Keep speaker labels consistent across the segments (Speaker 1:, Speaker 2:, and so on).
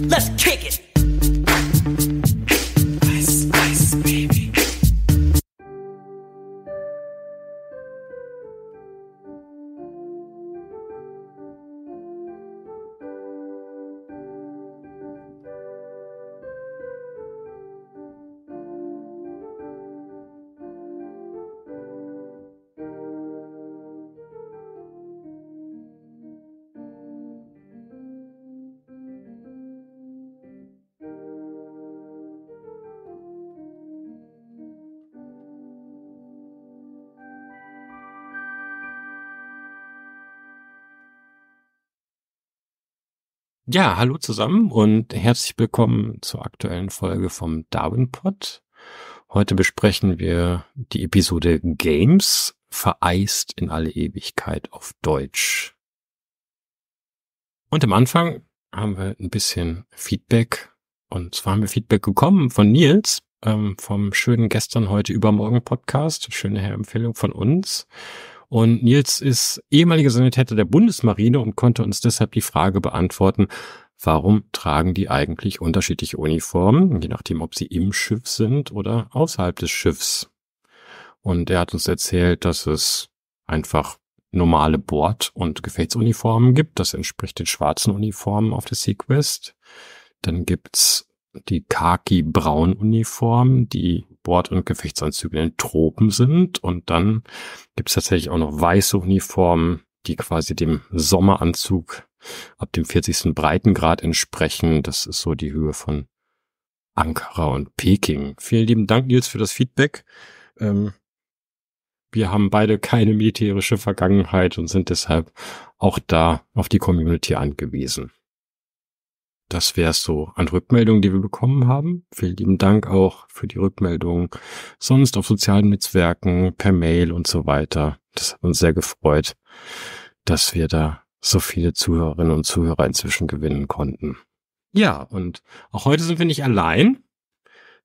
Speaker 1: Let's kick it. Ja, hallo zusammen
Speaker 2: und herzlich willkommen zur aktuellen Folge vom Darwin Pod. Heute besprechen wir die Episode Games vereist in alle Ewigkeit auf Deutsch. Und am Anfang haben wir ein bisschen Feedback und zwar haben wir Feedback gekommen von Nils ähm, vom schönen gestern heute übermorgen Podcast, schöne Empfehlung von uns und Nils ist ehemaliger Sanitäter der Bundesmarine und konnte uns deshalb die Frage beantworten, warum tragen die eigentlich unterschiedliche Uniformen, je nachdem, ob sie im Schiff sind oder außerhalb des Schiffs. Und er hat uns erzählt, dass es einfach normale Bord- und Gefechtsuniformen gibt. Das entspricht den schwarzen Uniformen auf der Sequest. Dann gibt's die Khaki-Braun-Uniform, die Bord- und Gefechtsanzüge in den Tropen sind. Und dann gibt es tatsächlich auch noch weiße Uniformen, die quasi dem Sommeranzug ab dem 40. Breitengrad entsprechen. Das ist so die Höhe von Ankara und Peking. Vielen lieben Dank, Nils, für das Feedback. Ähm, wir haben beide keine militärische Vergangenheit und sind deshalb auch da auf die Community angewiesen das wär's so an Rückmeldungen, die wir bekommen haben. Vielen lieben Dank auch für die Rückmeldungen sonst auf sozialen Netzwerken, per Mail und so weiter. Das hat uns sehr gefreut, dass wir da so viele Zuhörerinnen und Zuhörer inzwischen gewinnen konnten. Ja, und auch heute sind wir nicht allein.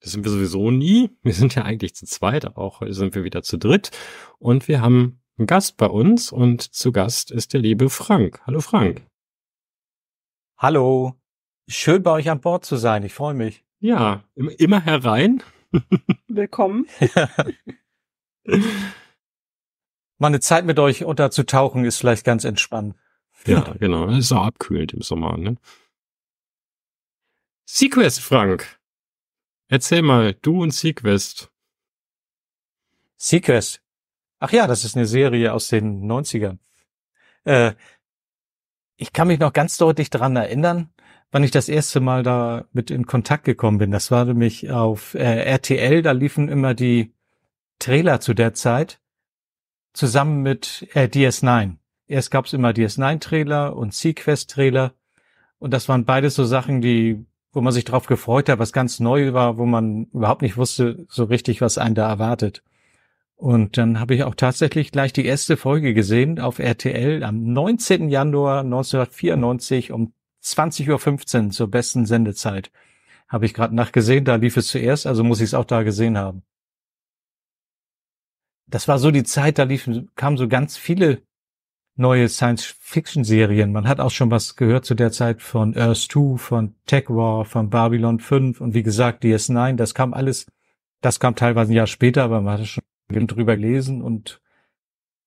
Speaker 2: Das sind wir sowieso nie. Wir sind ja eigentlich zu zweit, aber auch heute sind wir wieder zu dritt. Und wir haben einen Gast bei uns und zu Gast ist der liebe Frank. Hallo Frank. Hallo. Schön
Speaker 3: bei euch an Bord zu sein. Ich freue mich. Ja, immer herein. Willkommen. Meine Zeit mit euch unterzutauchen ist
Speaker 2: vielleicht ganz entspannt. Ja, genau. Das ist auch abkühlt im Sommer, ne? Sequest, Frank. Erzähl mal, du und Sequest.
Speaker 3: Sequest. Ach ja, das ist eine Serie aus den 90ern. Äh, ich kann mich noch ganz deutlich dran erinnern, wann ich das erste Mal da mit in Kontakt gekommen bin. Das war nämlich auf äh, RTL, da liefen immer die Trailer zu der Zeit zusammen mit äh, DS9. Erst gab es immer DS9-Trailer und Sequest-Trailer und das waren beides so Sachen, die wo man sich drauf gefreut hat, was ganz neu war, wo man überhaupt nicht wusste so richtig, was einen da erwartet. Und dann habe ich auch tatsächlich gleich die erste Folge gesehen auf RTL am 19. Januar 1994 um 20.15 Uhr zur besten Sendezeit. Habe ich gerade nachgesehen, da lief es zuerst, also muss ich es auch da gesehen haben. Das war so die Zeit, da liefen, kamen so ganz viele neue Science-Fiction-Serien. Man hat auch schon was gehört zu der Zeit von Earth 2, von Tech War, von Babylon 5 und wie gesagt DS9. Das kam alles, das kam teilweise ein Jahr später, aber man hatte schon drüber gelesen und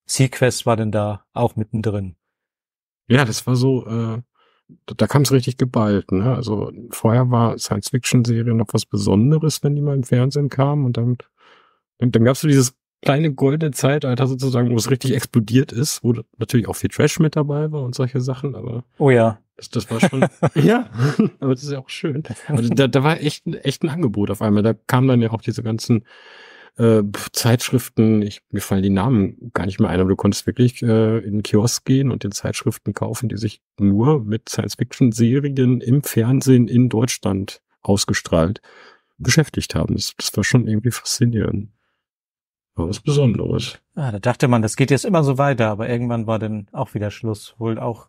Speaker 3: Sequest war denn da auch
Speaker 2: mittendrin. Ja, das war so äh, da kam es richtig geballt. Ne? Also vorher war Science-Fiction-Serie noch was Besonderes, wenn die mal im Fernsehen kamen und dann, dann gab es so dieses kleine goldene Zeitalter sozusagen, wo es richtig explodiert ist, wo natürlich auch viel Trash mit dabei war und solche Sachen, aber. Oh ja. Das, das war schon, ja, aber das ist ja auch schön. Also da, da war echt, echt ein Angebot auf einmal. Da kamen dann ja auch diese ganzen äh, Zeitschriften, ich, mir fallen die Namen gar nicht mehr ein, aber du konntest wirklich äh, in den Kiosk gehen und den Zeitschriften kaufen, die sich nur mit Science-Fiction-Serien im Fernsehen in Deutschland ausgestrahlt beschäftigt haben. Das, das war schon irgendwie faszinierend. War was Besonderes.
Speaker 3: Ah, da dachte man, das geht jetzt immer so weiter, aber irgendwann war dann auch wieder Schluss. Wohl auch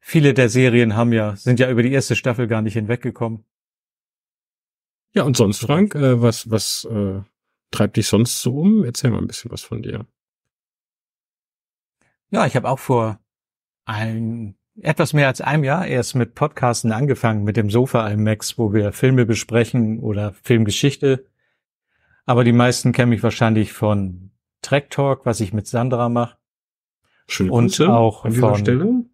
Speaker 3: viele der Serien haben ja, sind ja über die erste Staffel gar nicht
Speaker 2: hinweggekommen. Ja, und sonst, Frank, äh, was, was äh, treibt dich sonst so um? Erzähl mal ein bisschen was von dir.
Speaker 3: Ja, ich habe auch vor ein, etwas mehr als einem Jahr erst mit Podcasten angefangen, mit dem Sofa IMAX, wo wir Filme besprechen oder Filmgeschichte. Aber die meisten kennen mich wahrscheinlich von Track Talk, was ich mit Sandra mache. Schön. und Grüße auch an von, Stelle.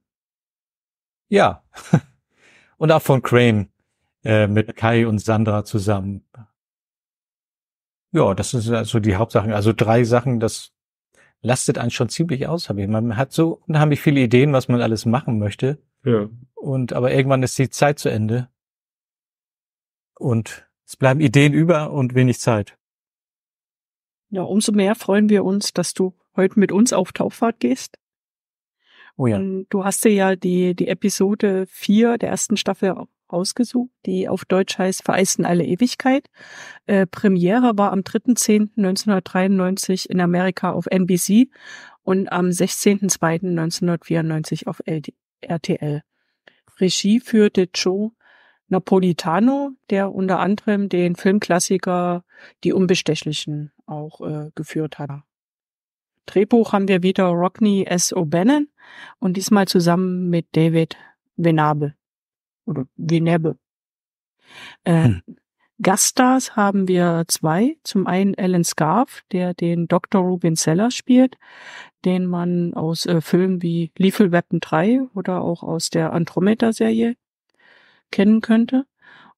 Speaker 3: Ja. und auch von Crane äh, mit Kai und Sandra zusammen ja, das sind also die Hauptsachen. Also drei Sachen, das lastet einen schon ziemlich aus. Hab ich. Man hat so unheimlich viele Ideen, was man alles machen möchte. Ja. Und aber irgendwann ist die Zeit zu Ende. Und es bleiben Ideen über und wenig Zeit.
Speaker 1: Ja, umso mehr freuen wir uns, dass du heute mit uns auf Tauffahrt gehst. Oh ja. du hast dir ja die, die Episode 4 der ersten Staffel ausgesucht, die auf Deutsch heißt Vereisten alle Ewigkeit. Äh, Premiere war am 3.10.1993 in Amerika auf NBC und am 16.02.1994 auf LD RTL. Regie führte Joe Napolitano, der unter anderem den Filmklassiker Die Unbestechlichen auch äh, geführt hat. Drehbuch haben wir wieder Rodney S. O'Bannon und diesmal zusammen mit David Venable oder wie Nebbe. Äh, hm. Gaststars haben wir zwei. Zum einen Alan Scarf, der den Dr. Rubin Seller spielt, den man aus äh, Filmen wie Lethal Weapon 3 oder auch aus der Andromeda-Serie kennen könnte.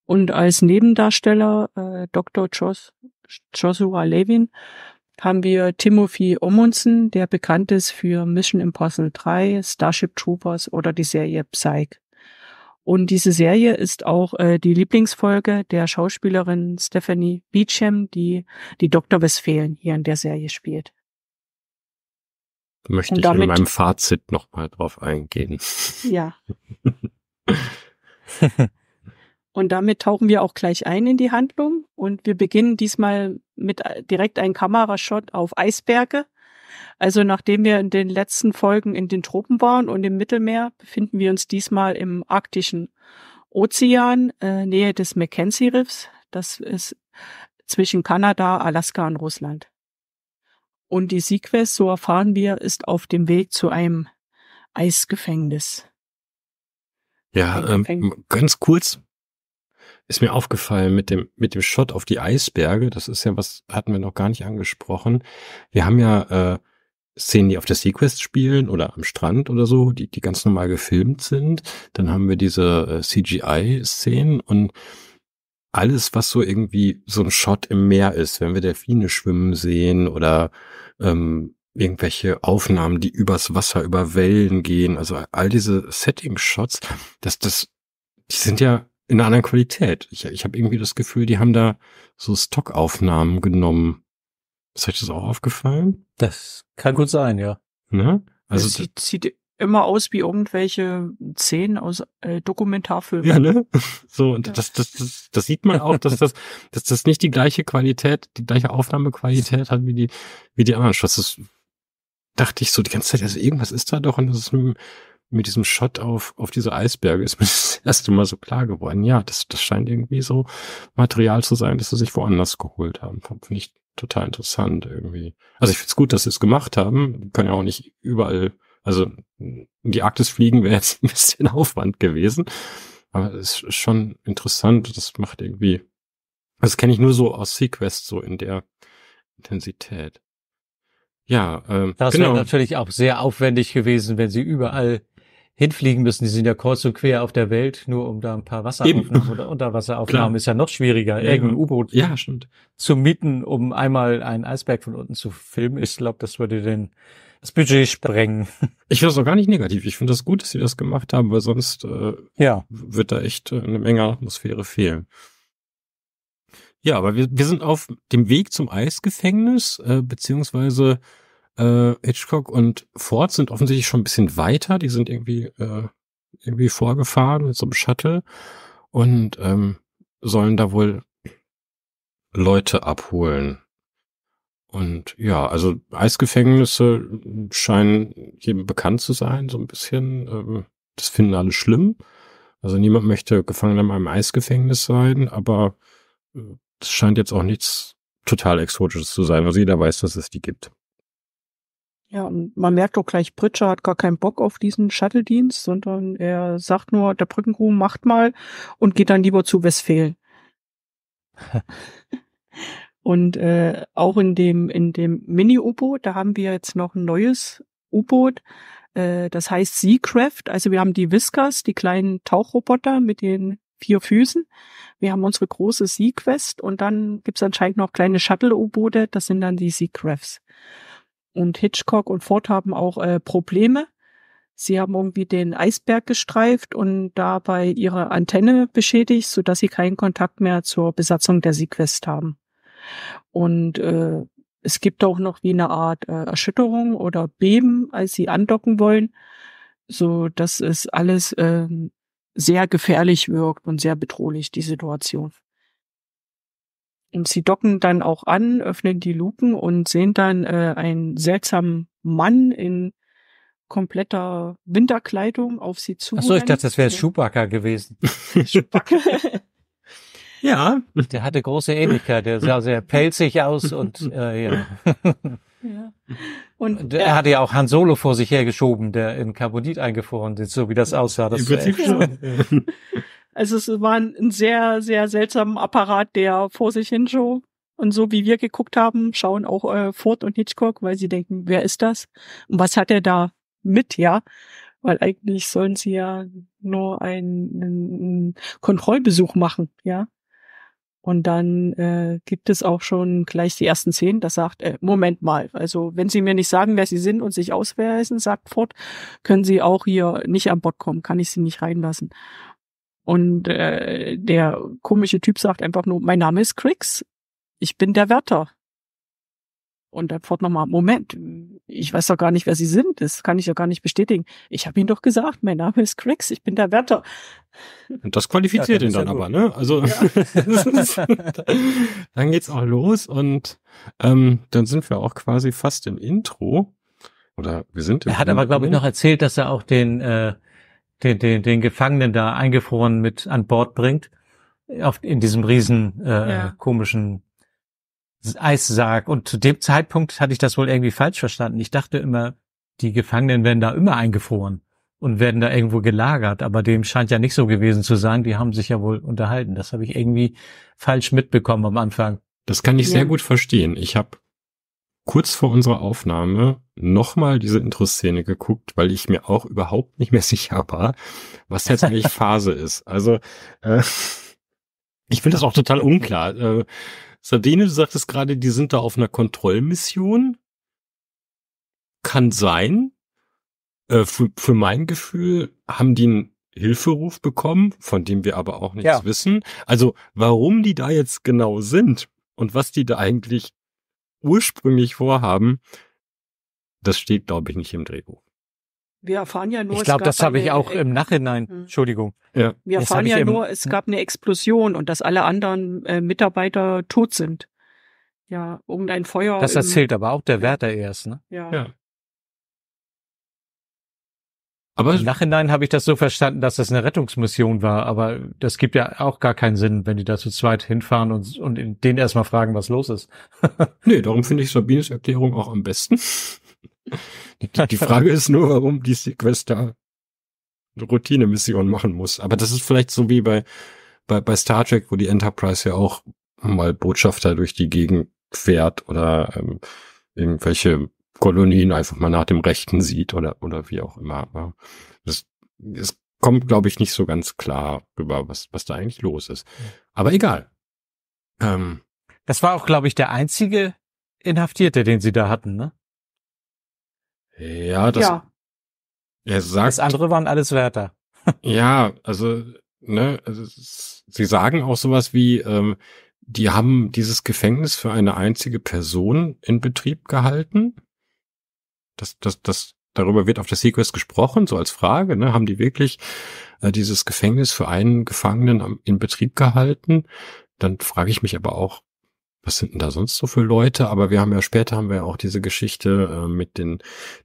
Speaker 1: Und als Nebendarsteller äh, Dr. Jos Joshua Levin haben wir Timothy Omundsen, der bekannt ist für Mission Impossible 3, Starship Troopers oder die Serie Psych. Und diese Serie ist auch äh, die Lieblingsfolge der Schauspielerin Stephanie Beecham, die die Dr. Westfalen hier in der Serie spielt. Möchte damit, ich in meinem
Speaker 2: Fazit nochmal drauf eingehen. Ja.
Speaker 1: und damit tauchen wir auch gleich ein in die Handlung und wir beginnen diesmal mit äh, direkt einem Kamerashot auf Eisberge also nachdem wir in den letzten Folgen in den Tropen waren und im Mittelmeer, befinden wir uns diesmal im arktischen Ozean, äh, Nähe des Mackenzie-Riffs. Das ist zwischen Kanada, Alaska und Russland. Und die Sequest, so erfahren wir, ist auf dem Weg zu einem Eisgefängnis. Ja, ähm, ganz kurz
Speaker 2: ist mir aufgefallen mit dem, mit dem Shot auf die Eisberge. Das ist ja was, hatten wir noch gar nicht angesprochen. Wir haben ja äh, Szenen, die auf der Sequest spielen oder am Strand oder so, die, die ganz normal gefilmt sind. Dann haben wir diese äh, CGI-Szenen und alles, was so irgendwie so ein Shot im Meer ist, wenn wir Delfine schwimmen sehen oder ähm, irgendwelche Aufnahmen, die übers Wasser, über Wellen gehen, also all diese Setting-Shots, das, das, die sind ja in einer anderen Qualität. Ich, ich habe irgendwie das Gefühl, die haben da so Stockaufnahmen genommen ist euch das auch
Speaker 3: aufgefallen? Das kann gut sein, ja. Ne? Also das sieht,
Speaker 1: sieht immer aus wie irgendwelche Szenen aus äh, Dokumentarfilmen. Ja, ne?
Speaker 2: So, und das, das, das, das sieht man auch, dass das, dass das nicht die gleiche Qualität, die gleiche Aufnahmequalität hat wie die, wie die anderen Shots. Das dachte ich so die ganze Zeit, also irgendwas ist da doch und das ist mit, mit diesem Shot auf, auf diese Eisberge ist mir das erste Mal so klar geworden. Ja, das, das scheint irgendwie so Material zu sein, dass sie sich woanders geholt haben. Finde ich total interessant irgendwie. Also ich find's gut, dass sie es gemacht haben. Die können ja auch nicht überall, also in die Arktis fliegen wäre jetzt ein bisschen Aufwand gewesen. Aber es ist schon interessant. Das macht irgendwie. Also das kenne ich nur so aus Sequest, so in der Intensität.
Speaker 3: Ja, ähm, das genau. wäre natürlich auch sehr aufwendig gewesen, wenn sie überall hinfliegen müssen. Die sind ja kreuz und quer auf der Welt, nur um da ein paar Wasseraufnahmen oder Unterwasseraufnahmen Klar. ist ja noch schwieriger. Ja, Irgendein genau. U-Boot ja, zu mieten, um einmal einen
Speaker 2: Eisberg von unten zu filmen. Ich glaube, das würde den das Budget sprengen. Ich finde das auch gar nicht negativ. Ich finde das gut, dass sie das gemacht haben, weil sonst äh, ja. wird da echt äh, eine Menge Atmosphäre fehlen. Ja, aber wir, wir sind auf dem Weg zum Eisgefängnis, äh, beziehungsweise äh, Hitchcock und Ford sind offensichtlich schon ein bisschen weiter. Die sind irgendwie, äh, irgendwie vorgefahren mit so einem Shuttle und ähm, sollen da wohl Leute abholen. Und ja, also Eisgefängnisse scheinen jedem bekannt zu sein, so ein bisschen. Ähm, das finden alle schlimm. Also niemand möchte Gefangener in einem Eisgefängnis sein, aber äh, es scheint jetzt auch nichts total Exotisches zu sein. Also jeder weiß, dass es die gibt.
Speaker 1: Ja, und man merkt auch gleich, Pritscher hat gar keinen Bock auf diesen Shuttle-Dienst, sondern er sagt nur, der Brückengru macht mal und geht dann lieber zu Westfalen. und äh, auch in dem, in dem Mini-U-Boot, da haben wir jetzt noch ein neues U-Boot, äh, das heißt Seacraft. Also wir haben die Viscas, die kleinen Tauchroboter mit den vier Füßen. Wir haben unsere große Seaquest und dann gibt's anscheinend noch kleine Shuttle-U-Boote, das sind dann die Seacrafts. Und Hitchcock und Ford haben auch äh, Probleme. Sie haben irgendwie den Eisberg gestreift und dabei ihre Antenne beschädigt, sodass sie keinen Kontakt mehr zur Besatzung der Sequest haben. Und äh, es gibt auch noch wie eine Art äh, Erschütterung oder Beben, als sie andocken wollen, so dass es alles äh, sehr gefährlich wirkt und sehr bedrohlich, die Situation. Und sie docken dann auch an, öffnen die Luken und sehen dann äh, einen seltsamen Mann in kompletter Winterkleidung auf sie zu. Achso, ich dachte, das
Speaker 3: wäre Schubacker gewesen. Schubacker. ja. Der hatte große Ähnlichkeit. Der sah sehr pelzig aus und äh, ja.
Speaker 1: Ja. Und,
Speaker 3: und er, er hatte ja auch Han Solo vor sich hergeschoben, der in Carbonit eingefroren ist, so wie das aussah. Das Im Prinzip schon.
Speaker 1: Also es war ein, ein sehr, sehr seltsamer Apparat, der vor sich hin schon. Und so wie wir geguckt haben, schauen auch äh, Ford und Hitchcock, weil sie denken, wer ist das? Und was hat er da mit, ja? Weil eigentlich sollen sie ja nur einen, einen Kontrollbesuch machen, ja? Und dann äh, gibt es auch schon gleich die ersten Szenen, das sagt, äh, Moment mal, also wenn Sie mir nicht sagen, wer Sie sind und sich ausweisen, sagt Ford, können Sie auch hier nicht an Bord kommen, kann ich Sie nicht reinlassen. Und äh, der komische Typ sagt einfach nur, mein Name ist Crix, ich bin der Wärter. Und dann fort nochmal, Moment, ich weiß doch gar nicht, wer Sie sind, das kann ich doch gar nicht bestätigen. Ich habe Ihnen doch gesagt, mein Name ist Crix, ich bin der Wärter.
Speaker 2: Und das qualifiziert ja, ihn dann ja aber, ne? Also ja. dann geht's auch los und ähm, dann sind wir auch quasi fast im Intro. Oder wir sind. Im er hat Intro. aber, glaube ich, noch erzählt, dass
Speaker 3: er auch den äh, den, den, den Gefangenen da eingefroren mit an Bord bringt, auf, in diesem riesen äh, ja. komischen Eissarg. Und zu dem Zeitpunkt hatte ich das wohl irgendwie falsch verstanden. Ich dachte immer, die Gefangenen werden da immer eingefroren und werden da irgendwo gelagert. Aber dem scheint ja nicht so gewesen zu sein. Die haben sich ja wohl unterhalten. Das habe ich irgendwie falsch mitbekommen am Anfang. Das kann ich ja. sehr gut verstehen. Ich
Speaker 2: habe kurz vor unserer Aufnahme nochmal diese Intro-Szene geguckt, weil ich mir auch überhaupt nicht mehr sicher war, was jetzt eigentlich Phase ist. Also äh, ich finde das auch total unklar. Äh, Sabine, du sagtest gerade, die sind da auf einer Kontrollmission. Kann sein. Äh, für, für mein Gefühl haben die einen Hilferuf bekommen, von dem wir aber auch nichts ja. wissen. Also warum die da jetzt genau sind und was die da eigentlich ursprünglich vorhaben, das steht, glaube ich, nicht im Drehbuch.
Speaker 1: Wir erfahren ja nur, ich glaube, das habe ich auch im Nachhinein. Mh. Hm.
Speaker 3: Entschuldigung.
Speaker 2: Ja. Wir erfahren ja nur,
Speaker 1: es hm. gab eine Explosion und dass alle anderen äh, Mitarbeiter tot sind. Ja, irgendein Feuer. Das erzählt
Speaker 3: aber auch der Wärter erst, ne? Ja. ja. Aber Im Nachhinein habe ich das so verstanden, dass das eine Rettungsmission war, aber das gibt ja auch gar keinen Sinn, wenn die da zu zweit hinfahren und, und denen erstmal fragen, was los ist. nee, darum finde
Speaker 2: ich Sabines Erklärung auch am besten. Die, die Frage ist nur, warum die Sequester eine Routine-Mission machen muss. Aber das ist vielleicht so wie bei, bei, bei Star Trek, wo die Enterprise ja auch mal Botschafter durch die Gegend fährt oder ähm, irgendwelche Kolonien einfach mal nach dem Rechten sieht oder, oder wie auch immer. Das, es kommt, glaube ich, nicht so ganz klar rüber, was, was da eigentlich los ist. Aber egal. Ähm, das war auch, glaube ich, der einzige
Speaker 3: Inhaftierte, den sie da hatten, ne?
Speaker 2: Ja, das. Ja.
Speaker 3: Er sagt. Das andere waren alles Wärter.
Speaker 2: ja, also, ne, also, sie sagen auch sowas wie, ähm, die haben dieses Gefängnis für eine einzige Person in Betrieb gehalten das, das, das, darüber wird auf der Sequest gesprochen, so als Frage, ne? Haben die wirklich äh, dieses Gefängnis für einen Gefangenen am, in Betrieb gehalten? Dann frage ich mich aber auch, was sind denn da sonst so für Leute? Aber wir haben ja später haben wir ja auch diese Geschichte äh, mit den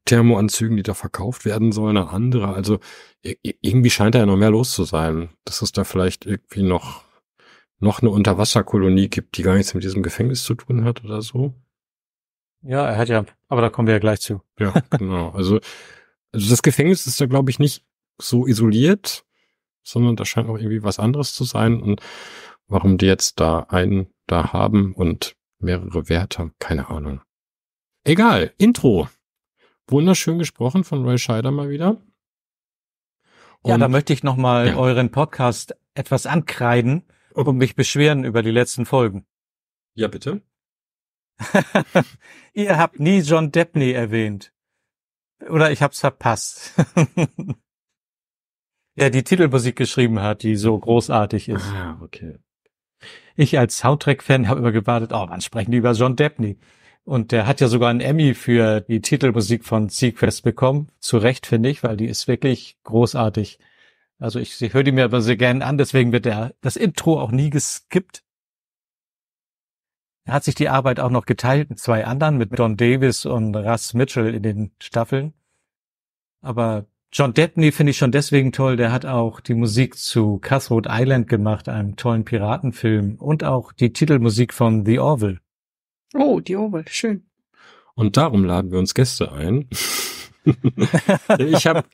Speaker 2: Thermoanzügen, die da verkauft werden sollen an andere. Also irgendwie scheint da ja noch mehr los zu sein, dass es da vielleicht irgendwie noch, noch eine Unterwasserkolonie gibt, die gar nichts mit diesem Gefängnis zu tun hat oder so. Ja, er hat ja, aber da kommen wir ja gleich zu. Ja, genau. Also, also das Gefängnis ist ja, glaube ich, nicht so isoliert, sondern da scheint auch irgendwie was anderes zu sein. Und warum die jetzt da einen da haben und mehrere Werte, keine Ahnung. Egal, Intro. Wunderschön gesprochen von Roy Scheider mal wieder.
Speaker 3: Und ja, da möchte ich nochmal ja. euren Podcast etwas ankreiden und mich beschweren über die letzten Folgen. Ja, bitte. Ihr habt nie John Debney erwähnt. Oder ich hab's verpasst. der die Titelmusik geschrieben hat, die so großartig ist. Ah, okay. Ich als Soundtrack-Fan habe immer gewartet, oh, wann sprechen die über John Debney? Und der hat ja sogar einen Emmy für die Titelmusik von Sequest bekommen. Zu Recht, finde ich, weil die ist wirklich großartig. Also ich, ich höre die mir aber sehr gerne an, deswegen wird der, das Intro auch nie geskippt. Er hat sich die Arbeit auch noch geteilt mit zwei anderen, mit Don Davis und Russ Mitchell in den Staffeln. Aber John Debney finde ich schon deswegen toll. Der hat auch die Musik zu Cutthroat Island gemacht, einem tollen Piratenfilm und auch die Titelmusik von The Orville.
Speaker 1: Oh, The Orville, schön.
Speaker 2: Und darum laden wir uns Gäste ein ich habe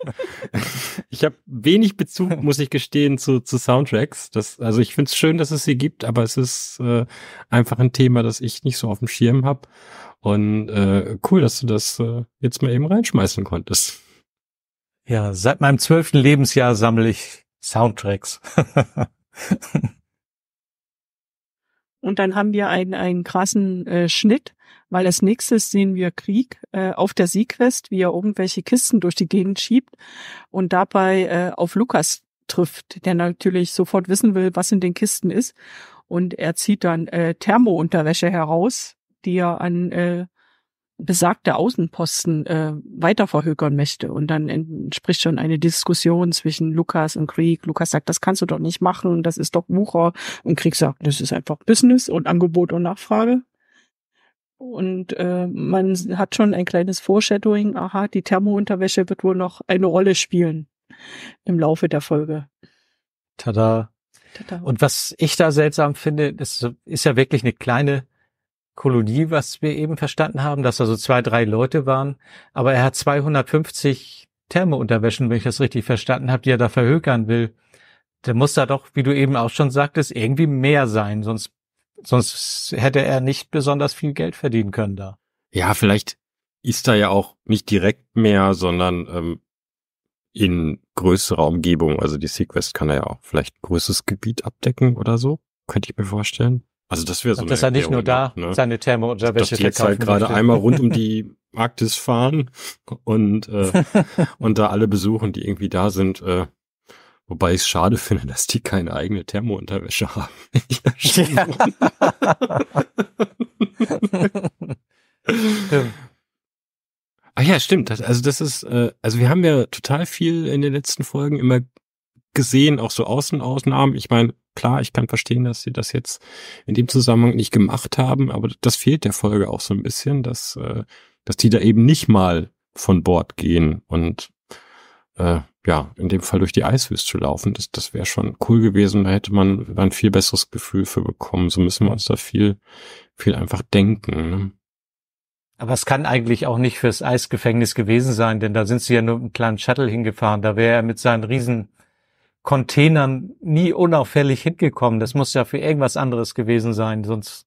Speaker 2: ich hab wenig Bezug, muss ich gestehen, zu, zu Soundtracks. Das, also ich finde es schön, dass es sie gibt, aber es ist äh, einfach ein Thema, das ich nicht so auf dem Schirm habe. Und äh, cool, dass du das äh, jetzt mal eben reinschmeißen konntest. Ja,
Speaker 3: seit meinem zwölften Lebensjahr sammle ich Soundtracks.
Speaker 1: Und dann haben wir einen, einen krassen äh, Schnitt weil als nächstes sehen wir Krieg äh, auf der Sequest, wie er irgendwelche Kisten durch die Gegend schiebt und dabei äh, auf Lukas trifft, der natürlich sofort wissen will, was in den Kisten ist. Und er zieht dann äh, Thermounterwäsche heraus, die er an äh, besagte Außenposten äh, weiter verhökern möchte. Und dann entspricht schon eine Diskussion zwischen Lukas und Krieg. Lukas sagt, das kannst du doch nicht machen, das ist doch Wucher. Und Krieg sagt, das ist einfach Business und Angebot und Nachfrage. Und äh, man hat schon ein kleines Foreshadowing, aha, die Thermounterwäsche wird wohl noch eine Rolle spielen im Laufe der Folge.
Speaker 3: Tada. Tada. Und was ich da seltsam finde, das ist ja wirklich eine kleine Kolonie, was wir eben verstanden haben, dass da so zwei, drei Leute waren. Aber er hat 250 Thermounterwäschen, wenn ich das richtig verstanden habe, die er da verhökern will. Da muss da doch, wie du eben auch schon sagtest, irgendwie mehr sein, sonst Sonst hätte er nicht besonders viel Geld verdienen können da.
Speaker 2: Ja, vielleicht ist er ja auch nicht direkt mehr, sondern ähm, in größerer Umgebung. Also die Sequest kann er ja auch vielleicht größeres Gebiet abdecken oder so. Könnte ich mir vorstellen. Also das wäre so. Und dass er nicht nur da macht, ne? seine Thermounterwäsche verkauft. Dass die jetzt halt gerade einmal rund um die Arktis fahren und äh, und da alle besuchen, die irgendwie da sind. Äh, Wobei ich es schade finde, dass die keine eigene Thermounterwäsche haben. Ja. ah ja, stimmt. Also das ist, äh, also wir haben ja total viel in den letzten Folgen immer gesehen, auch so Außenausnahmen. Ich meine, klar, ich kann verstehen, dass sie das jetzt in dem Zusammenhang nicht gemacht haben, aber das fehlt der Folge auch so ein bisschen, dass, äh, dass die da eben nicht mal von Bord gehen und äh, ja, in dem Fall durch die Eiswüste laufen. Das, das wäre schon cool gewesen. Da hätte man ein viel besseres Gefühl für bekommen. So müssen wir uns da viel, viel einfach denken. Ne?
Speaker 3: Aber es kann eigentlich auch nicht fürs Eisgefängnis gewesen sein, denn da sind sie ja nur mit einem kleinen Shuttle hingefahren. Da wäre er mit seinen riesen Containern nie unauffällig hingekommen. Das muss ja für irgendwas anderes gewesen sein. Sonst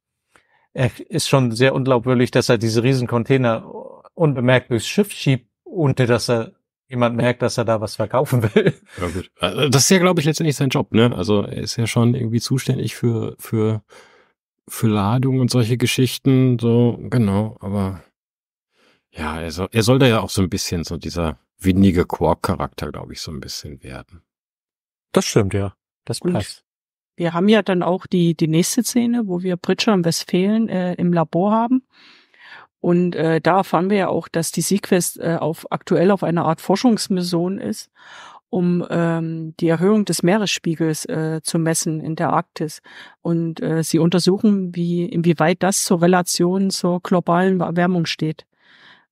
Speaker 3: äh, ist schon sehr unglaubwürdig, dass er diese riesen Container unbemerkt durchs Schiff schiebt, ohne dass er jemand merkt, dass er da was verkaufen will.
Speaker 2: Ja, gut. Also das ist ja, glaube ich, letztendlich sein Job, ne? Also er ist ja schon irgendwie zuständig für, für, für Ladung und solche Geschichten. So, genau, aber ja, er soll, er soll da ja auch so ein bisschen so dieser windige Quark-Charakter, glaube ich, so ein bisschen werden. Das stimmt, ja. Das passt. Und
Speaker 1: wir haben ja dann auch die, die nächste Szene, wo wir Bridger und Westfalen äh, im Labor haben. Und äh, da erfahren wir ja auch, dass die Sequest äh, auf, aktuell auf einer Art Forschungsmission ist, um ähm, die Erhöhung des Meeresspiegels äh, zu messen in der Arktis. Und äh, sie untersuchen, wie, inwieweit das zur Relation zur globalen Erwärmung steht.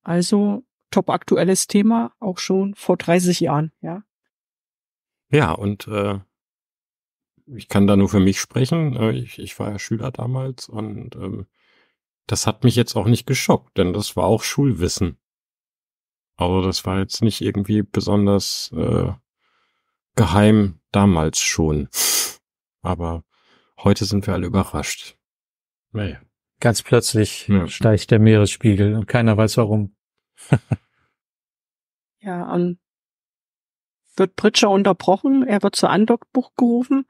Speaker 1: Also top aktuelles Thema, auch schon vor 30 Jahren, ja.
Speaker 2: Ja, und äh, ich kann da nur für mich sprechen. Äh, ich, ich war ja Schüler damals und ähm, das hat mich jetzt auch nicht geschockt, denn das war auch Schulwissen. Also das war jetzt nicht irgendwie besonders äh, geheim damals schon. Aber heute sind wir alle überrascht. Naja. Ganz plötzlich ja. steigt der Meeresspiegel
Speaker 3: und keiner weiß warum.
Speaker 1: ja, und ähm, wird Pritscher unterbrochen, er wird zur Andockbucht gerufen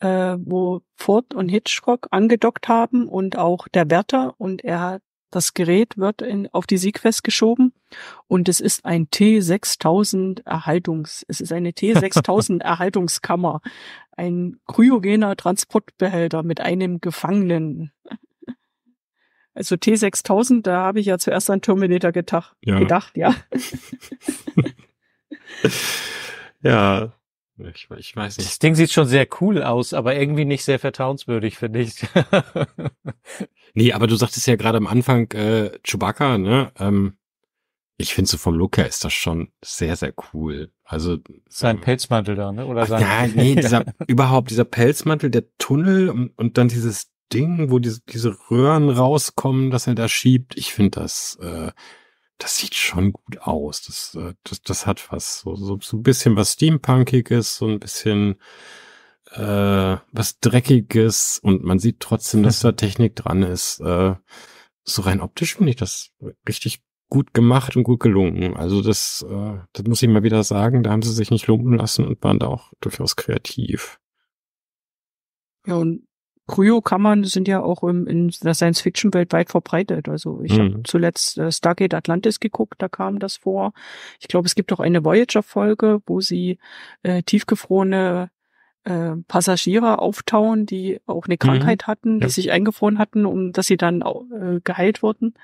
Speaker 1: äh, wo Ford und Hitchcock angedockt haben und auch der Wärter und er hat das Gerät wird in, auf die Siegfest geschoben und es ist ein T6000 Erhaltungs, es ist eine T6000 Erhaltungskammer, ein kryogener Transportbehälter mit einem Gefangenen. Also T6000, da habe ich ja zuerst an Terminator getach, ja. gedacht, ja.
Speaker 2: ja,
Speaker 3: ich, ich weiß nicht. Das Ding sieht schon sehr cool aus, aber irgendwie nicht sehr vertrauenswürdig, finde ich.
Speaker 2: nee, aber du sagtest ja gerade am Anfang äh, Chewbacca, ne? Ähm, ich finde so vom Look her ist das schon sehr, sehr cool. Also sein ähm, Pelzmantel da,
Speaker 3: ne? Oder ach, sein ja, nee, dieser
Speaker 2: überhaupt dieser Pelzmantel, der Tunnel und, und dann dieses Ding, wo diese, diese Röhren rauskommen, dass er da schiebt. Ich finde das äh, das sieht schon gut aus. Das, äh, das, das hat was. So, so, so ein bisschen was Steampunkiges, so ein bisschen äh, was Dreckiges und man sieht trotzdem, dass da Technik dran ist. Äh, so rein optisch finde ich das richtig gut gemacht und gut gelungen. Also das, äh, das muss ich mal wieder sagen, da haben sie sich nicht lumpen lassen und waren da auch durchaus kreativ.
Speaker 1: Ja, und Kryokammern sind ja auch im, in der Science-Fiction-Welt weit verbreitet. Also ich mhm. habe zuletzt äh, Stargate Atlantis geguckt, da kam das vor. Ich glaube, es gibt auch eine Voyager-Folge, wo sie äh, tiefgefrorene äh, Passagiere auftauen, die auch eine mhm. Krankheit mhm. hatten, die ja. sich eingefroren hatten, um dass sie dann äh, geheilt wurden.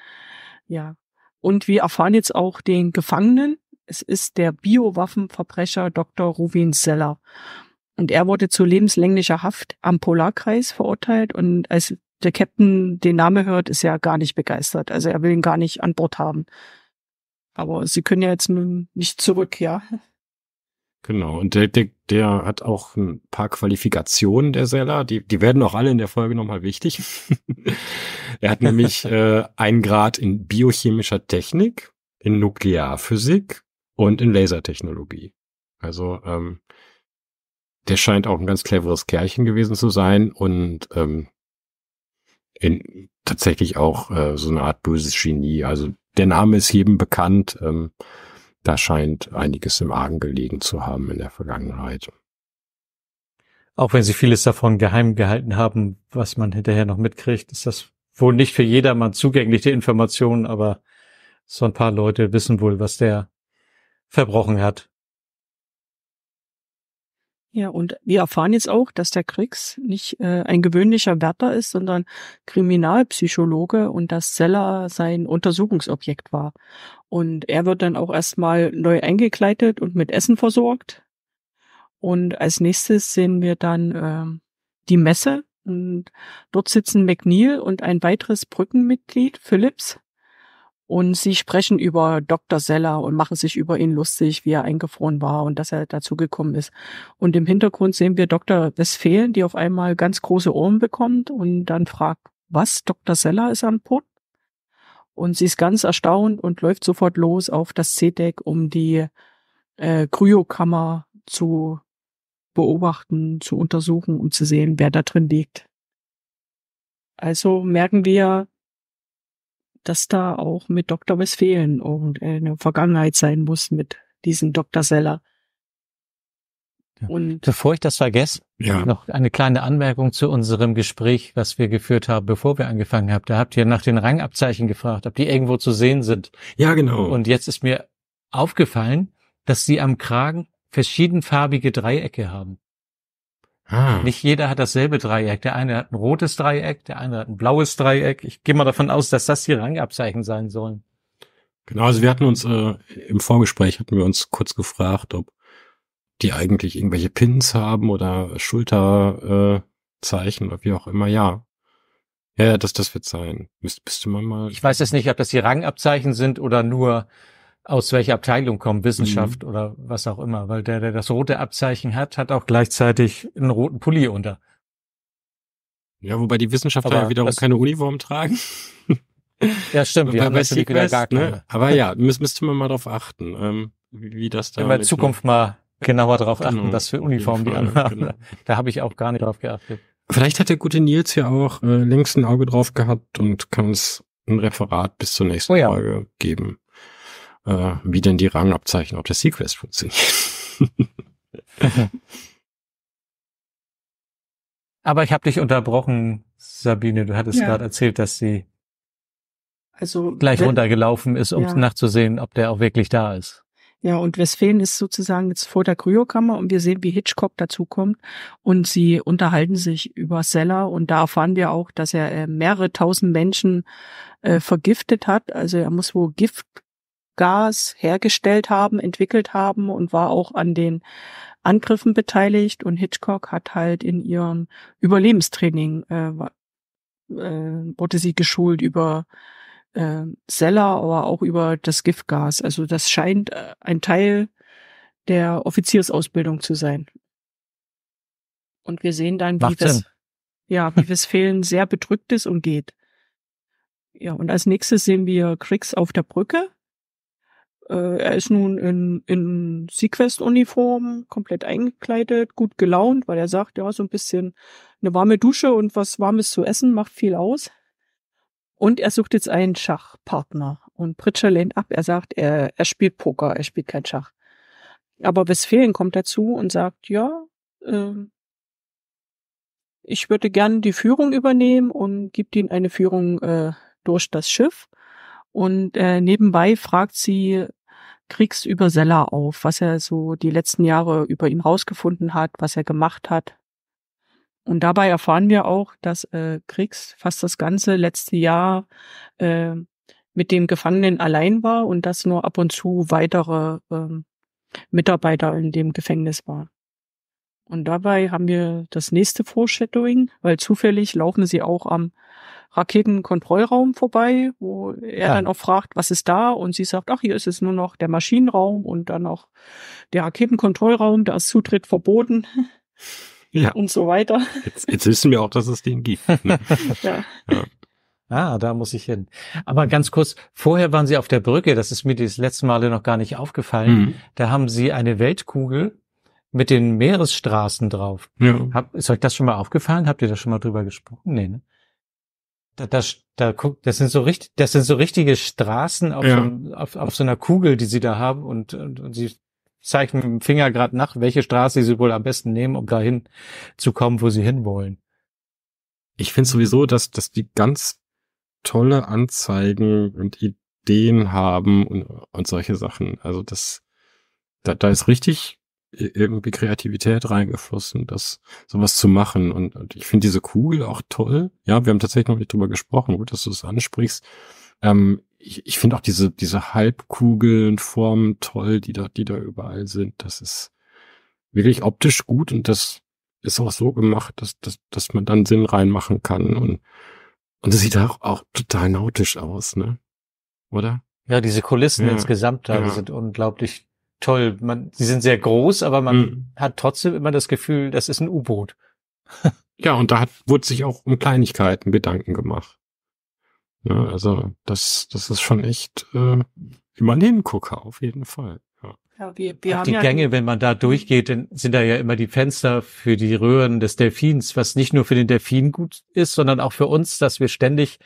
Speaker 1: Ja. Und wir erfahren jetzt auch den Gefangenen. Es ist der Biowaffenverbrecher Dr. Rubin Seller. Und er wurde zu lebenslänglicher Haft am Polarkreis verurteilt. Und als der Captain den Namen hört, ist er gar nicht begeistert. Also er will ihn gar nicht an Bord haben. Aber sie können ja jetzt nun nicht zurück, ja.
Speaker 2: Genau, und der, der, der hat auch ein paar Qualifikationen, der Seller. Die, die werden auch alle in der Folge nochmal wichtig. er hat nämlich äh, einen Grad in biochemischer Technik, in Nuklearphysik und in Lasertechnologie. Also ähm, der scheint auch ein ganz cleveres Kerlchen gewesen zu sein und ähm, in, tatsächlich auch äh, so eine Art böses Genie. Also der Name ist jedem bekannt. Ähm, da scheint einiges im Argen gelegen zu haben in der Vergangenheit.
Speaker 3: Auch wenn sie vieles davon geheim gehalten haben, was man hinterher noch mitkriegt, ist das wohl nicht für jedermann zugängliche Information, aber so ein paar Leute wissen wohl, was der verbrochen hat.
Speaker 1: Ja, und wir erfahren jetzt auch, dass der Kriegs nicht äh, ein gewöhnlicher Wärter ist, sondern Kriminalpsychologe und dass Zeller sein Untersuchungsobjekt war. Und er wird dann auch erstmal neu eingekleidet und mit Essen versorgt. Und als nächstes sehen wir dann äh, die Messe. Und dort sitzen McNeil und ein weiteres Brückenmitglied, Phillips. Und sie sprechen über Dr. Seller und machen sich über ihn lustig, wie er eingefroren war und dass er dazugekommen ist. Und im Hintergrund sehen wir Dr. Westphalen, die auf einmal ganz große Ohren bekommt und dann fragt, was, Dr. Seller ist an Port? Und sie ist ganz erstaunt und läuft sofort los auf das C-Deck, um die äh, Kryokammer zu beobachten, zu untersuchen, um zu sehen, wer da drin liegt. Also merken wir, dass da auch mit Dr. Westphalen irgendeine äh, Vergangenheit sein muss mit diesem Dr. Seller.
Speaker 3: Und bevor ich das vergesse, ja. noch eine kleine Anmerkung zu unserem Gespräch, was wir geführt haben, bevor wir angefangen haben. Da habt ihr nach den Rangabzeichen gefragt, ob die irgendwo zu sehen sind. Ja, genau. Und jetzt ist mir aufgefallen, dass sie am Kragen verschiedenfarbige Dreiecke haben. Ah. Nicht jeder hat dasselbe Dreieck. Der eine hat ein rotes Dreieck, der eine hat ein blaues Dreieck. Ich gehe mal davon aus, dass das die Rangabzeichen sein sollen.
Speaker 2: Genau, also wir hatten uns äh, im Vorgespräch hatten wir uns kurz gefragt, ob die eigentlich irgendwelche Pins haben oder Schulterzeichen äh, oder wie auch immer. Ja, ja, das, das wird sein. Müsste, müsste man mal. Ich
Speaker 3: weiß jetzt nicht, ob das hier Rangabzeichen sind oder nur aus welcher Abteilung kommen, Wissenschaft mhm. oder was auch immer, weil der, der das rote Abzeichen hat, hat auch gleichzeitig einen roten Pulli unter.
Speaker 2: Ja, wobei die Wissenschaftler Aber ja wiederum keine Uniform tragen. Ja, stimmt. Wir haben bei Secret, wieder gar ne? keine. Ne? Aber ja, müß, müsste man mal drauf achten, ähm, wie, wie das da. Wenn wir in Zukunft mal genauer drauf genau, achten, genau, was für Uniformen die anhaben. Genau. Da habe ich auch gar nicht drauf geachtet. Vielleicht hat der gute Nils ja auch äh, längst ein Auge drauf gehabt und kann uns ein Referat bis zur nächsten oh, ja. Folge geben äh, wie denn die Rangabzeichen auf der Sequest funktionieren.
Speaker 3: Aber ich habe dich unterbrochen, Sabine. Du hattest ja. gerade erzählt, dass sie
Speaker 1: also, gleich wenn, runtergelaufen ist, um ja.
Speaker 3: nachzusehen, ob der auch wirklich da ist.
Speaker 1: Ja, und Westfalen ist sozusagen jetzt vor der Kryokammer und wir sehen, wie Hitchcock dazukommt und sie unterhalten sich über Seller und da erfahren wir auch, dass er äh, mehrere tausend Menschen äh, vergiftet hat. Also er muss wohl Gift Gas hergestellt haben, entwickelt haben und war auch an den Angriffen beteiligt. Und Hitchcock hat halt in ihrem Überlebenstraining, äh, äh, wurde sie geschult über äh, Seller, aber auch über das Giftgas. Also das scheint äh, ein Teil der Offiziersausbildung zu sein. Und wir sehen dann, wie, das, ja, wie das Fehlen sehr bedrückt ist und geht. Ja, und als nächstes sehen wir Kriegs auf der Brücke. Äh, er ist nun in, in Sequest-Uniform, komplett eingekleidet, gut gelaunt, weil er sagt, ja, so ein bisschen eine warme Dusche und was Warmes zu essen macht viel aus. Und er sucht jetzt einen Schachpartner. Und Pritscher lehnt ab. Er sagt, er, er spielt Poker, er spielt kein Schach. Aber Westphalen kommt dazu und sagt, ja, äh, ich würde gern die Führung übernehmen und gibt ihm eine Führung äh, durch das Schiff. Und äh, nebenbei fragt sie Kriegs über Seller auf, was er so die letzten Jahre über ihn rausgefunden hat, was er gemacht hat. Und dabei erfahren wir auch, dass äh, Kriegs fast das ganze letzte Jahr äh, mit dem Gefangenen allein war und dass nur ab und zu weitere äh, Mitarbeiter in dem Gefängnis waren. Und dabei haben wir das nächste Foreshadowing, weil zufällig laufen sie auch am Raketenkontrollraum vorbei, wo er ja. dann auch fragt, was ist da? Und sie sagt, ach, hier ist es nur noch der Maschinenraum und dann auch der Raketenkontrollraum, da ist Zutritt verboten. Ja. Und so weiter.
Speaker 2: Jetzt, jetzt wissen wir auch, dass es den gibt. Ne? ja.
Speaker 3: ja. Ah, da muss ich hin. Aber ganz kurz, vorher waren Sie auf der Brücke, das ist mir das letzte Mal noch gar nicht aufgefallen. Mhm. Da haben Sie eine Weltkugel mit den Meeresstraßen drauf. Ja. Hab, ist euch das schon mal aufgefallen? Habt ihr da schon mal drüber gesprochen? Nee, ne? da, da, da guckt, das sind so richtig, das sind so richtige Straßen auf, ja. so, auf, auf so einer Kugel, die sie da haben und, und, und sie zeigen mit dem Finger gerade nach, welche Straße sie wohl am besten nehmen, um dahin zu kommen, wo sie hinwollen.
Speaker 2: Ich finde sowieso, dass, dass die ganz tolle Anzeigen und Ideen haben und, und solche Sachen. Also das, da, da ist richtig irgendwie Kreativität reingeflossen, das sowas zu machen. Und, und ich finde diese Kugel auch toll. Ja, wir haben tatsächlich noch nicht drüber gesprochen, gut, dass du es ansprichst. Ähm, ich ich finde auch diese, diese Halbkugeln, Formen toll, die da, die da überall sind. Das ist wirklich optisch gut und das ist auch so gemacht, dass, dass, dass man dann Sinn reinmachen kann. Und, und das sieht auch, auch total nautisch aus, ne? Oder?
Speaker 3: Ja, diese Kulissen ja, insgesamt da ja. sind unglaublich toll. Man, sie sind sehr groß, aber man mhm. hat trotzdem immer das Gefühl, das ist ein U-Boot.
Speaker 2: ja, und da hat, wurde sich auch um Kleinigkeiten Gedanken gemacht. Ja, also das, das ist schon echt, äh, wie man hingucke, auf jeden Fall.
Speaker 1: Ja. wir, wir haben die ja Gänge,
Speaker 2: wenn man
Speaker 3: da mhm. durchgeht, dann sind da ja immer die Fenster für die Röhren des Delfins, was nicht nur für den Delfin gut ist, sondern auch für uns, dass wir ständig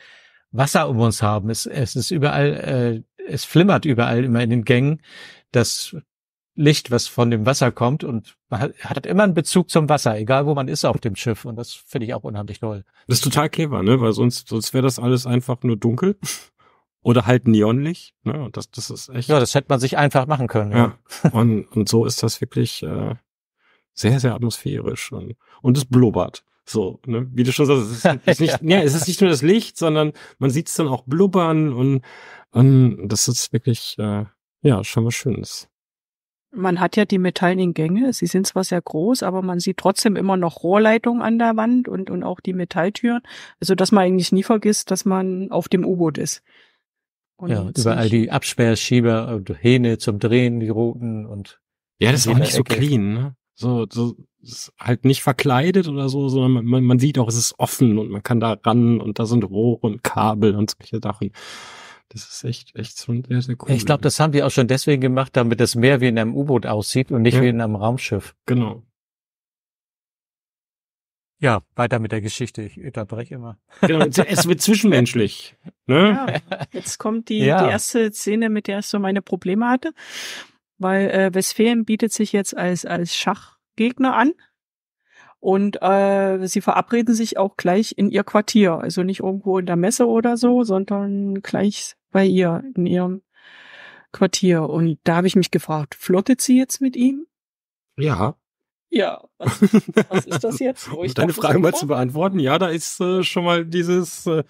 Speaker 3: Wasser um uns haben. Es, es ist überall äh, es flimmert überall immer in den Gängen. Das Licht, was von dem Wasser kommt und man hat, hat immer einen Bezug zum Wasser, egal wo man ist auf dem Schiff und das finde ich auch unheimlich
Speaker 2: toll. Das ist total clever, ne? Weil sonst, sonst wäre das alles einfach nur dunkel oder halt neonlich. ne? Und das,
Speaker 3: das ist echt. Ja, das hätte man sich einfach machen können. Ja.
Speaker 2: ja. Und, und so ist das wirklich äh, sehr, sehr atmosphärisch und, und es blubbert. So, ne? Wie du schon sagst, es ist, ist halt nicht, ja. ja. es ist nicht nur das Licht, sondern man sieht es dann auch blubbern und, und das ist wirklich, äh, ja, schon was Schönes.
Speaker 1: Man hat ja die metallenen Gänge, sie sind zwar sehr groß, aber man sieht trotzdem immer noch Rohrleitungen an der Wand und, und auch die Metalltüren. Also, dass man eigentlich nie vergisst, dass man auf dem U-Boot ist. Und ja,
Speaker 3: überall nicht. die Absperrschieber und äh, Hähne zum Drehen, die roten und. Ja, das ist auch nicht Ecke. so clean,
Speaker 2: ne? So, so ist halt nicht verkleidet oder so, sondern man, man sieht auch, es ist offen und man kann da ran und da sind Rohre und Kabel und solche Sachen. Das ist echt, echt schon sehr, sehr cool. Ich glaube,
Speaker 3: das haben die auch schon deswegen gemacht, damit das mehr wie in einem U-Boot aussieht und nicht ja. wie in einem Raumschiff. Genau. Ja, weiter mit der Geschichte. Ich unterbreche immer. Genau, es wird zwischenmenschlich. Ne?
Speaker 1: Ja, jetzt kommt die, ja. die erste Szene, mit der ich so meine Probleme hatte, weil äh, Westfalen bietet sich jetzt als, als Schach Gegner an. Und äh, sie verabreden sich auch gleich in ihr Quartier. Also nicht irgendwo in der Messe oder so, sondern gleich bei ihr, in ihrem Quartier. Und da habe ich mich gefragt, flirtet sie jetzt mit ihm? Ja. Ja, was, was ist das jetzt? um deine Frage mal oh. zu
Speaker 2: beantworten, ja, da ist äh, schon mal dieses, äh,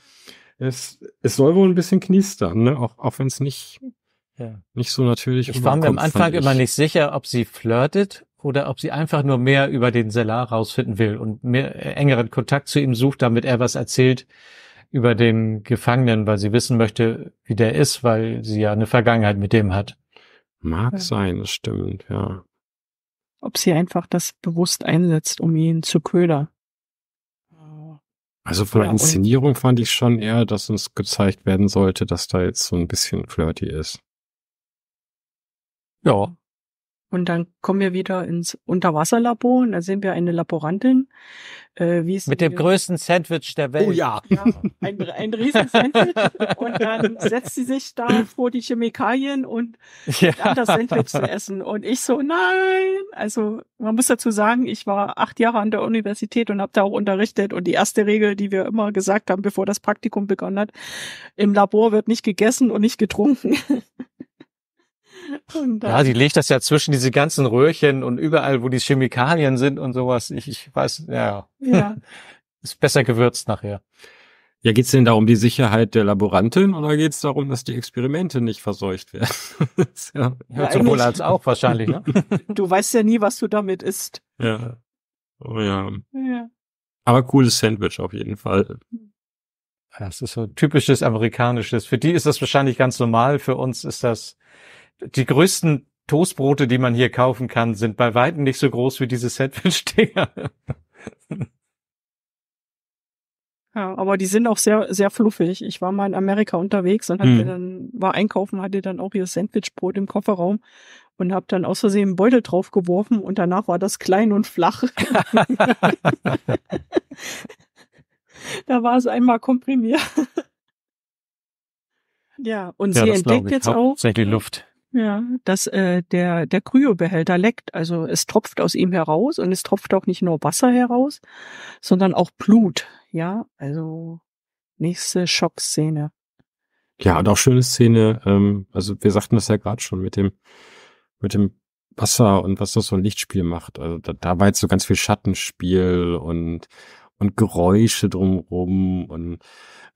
Speaker 2: es, es soll wohl ein bisschen knistern, ne? auch, auch wenn es nicht, ja. nicht so natürlich ist. Ich war mir am Anfang immer nicht
Speaker 3: sicher, ob sie flirtet oder ob sie einfach nur mehr über den Seller rausfinden will und mehr äh, engeren Kontakt zu ihm sucht, damit er was erzählt über den Gefangenen, weil sie wissen möchte, wie der ist,
Speaker 2: weil sie ja eine Vergangenheit mit dem hat. Mag sein, das stimmt, ja.
Speaker 1: Ob sie einfach das bewusst einsetzt, um ihn zu ködern.
Speaker 2: Also von der Inszenierung fand ich schon eher, dass uns gezeigt werden sollte, dass da jetzt so ein bisschen flirty ist. Ja,
Speaker 1: und dann kommen wir wieder ins Unterwasserlabor und da sehen wir eine Laborantin. Äh, wie ist Mit dem größten
Speaker 3: Sandwich der oh Welt. Oh ja. ja
Speaker 1: ein, ein riesen Sandwich. und dann setzt sie sich da vor die Chemikalien und
Speaker 3: ja. an das Sandwich zu essen.
Speaker 1: Und ich so, nein. Also man muss dazu sagen, ich war acht Jahre an der Universität und habe da auch unterrichtet. Und die erste Regel, die wir immer gesagt haben, bevor das Praktikum begonnen hat, im Labor wird nicht gegessen und nicht getrunken. ja, die
Speaker 3: legt das ja zwischen diese ganzen Röhrchen
Speaker 2: und überall, wo die Chemikalien
Speaker 3: sind und sowas. Ich, ich weiß, ja. ja.
Speaker 2: Ist besser gewürzt nachher. Ja, geht's denn darum die Sicherheit der Laborantin oder geht's darum, dass die Experimente nicht verseucht werden? ja, ja, sowohl als auch wahrscheinlich. Ne?
Speaker 1: Du weißt ja nie, was du damit isst.
Speaker 2: Ja. Oh ja. ja. Aber cooles Sandwich auf jeden Fall.
Speaker 3: Das ist so typisches amerikanisches. Für die ist das wahrscheinlich ganz normal. Für uns ist das die größten Toastbrote, die man hier kaufen kann, sind bei weitem nicht so groß wie diese Sandwich-Dinger.
Speaker 1: Ja, aber die sind auch sehr, sehr fluffig. Ich war mal in Amerika unterwegs und hatte hm. dann, war einkaufen, hatte dann auch ihr Sandwichbrot im Kofferraum und habe dann aus Versehen einen Beutel drauf geworfen und danach war das klein und flach. da war es einmal komprimiert. ja, und ja, sie entdeckt jetzt auch. Luft. Ja, dass äh, der, der Kryobehälter leckt. Also es tropft aus ihm heraus und es tropft auch nicht nur Wasser heraus, sondern auch Blut. Ja, also nächste Schockszene.
Speaker 2: Ja, und auch schöne Szene. Ähm, also wir sagten das ja gerade schon mit dem, mit dem Wasser und was das so ein Lichtspiel macht. Also da, da war jetzt so ganz viel Schattenspiel und und Geräusche drumherum und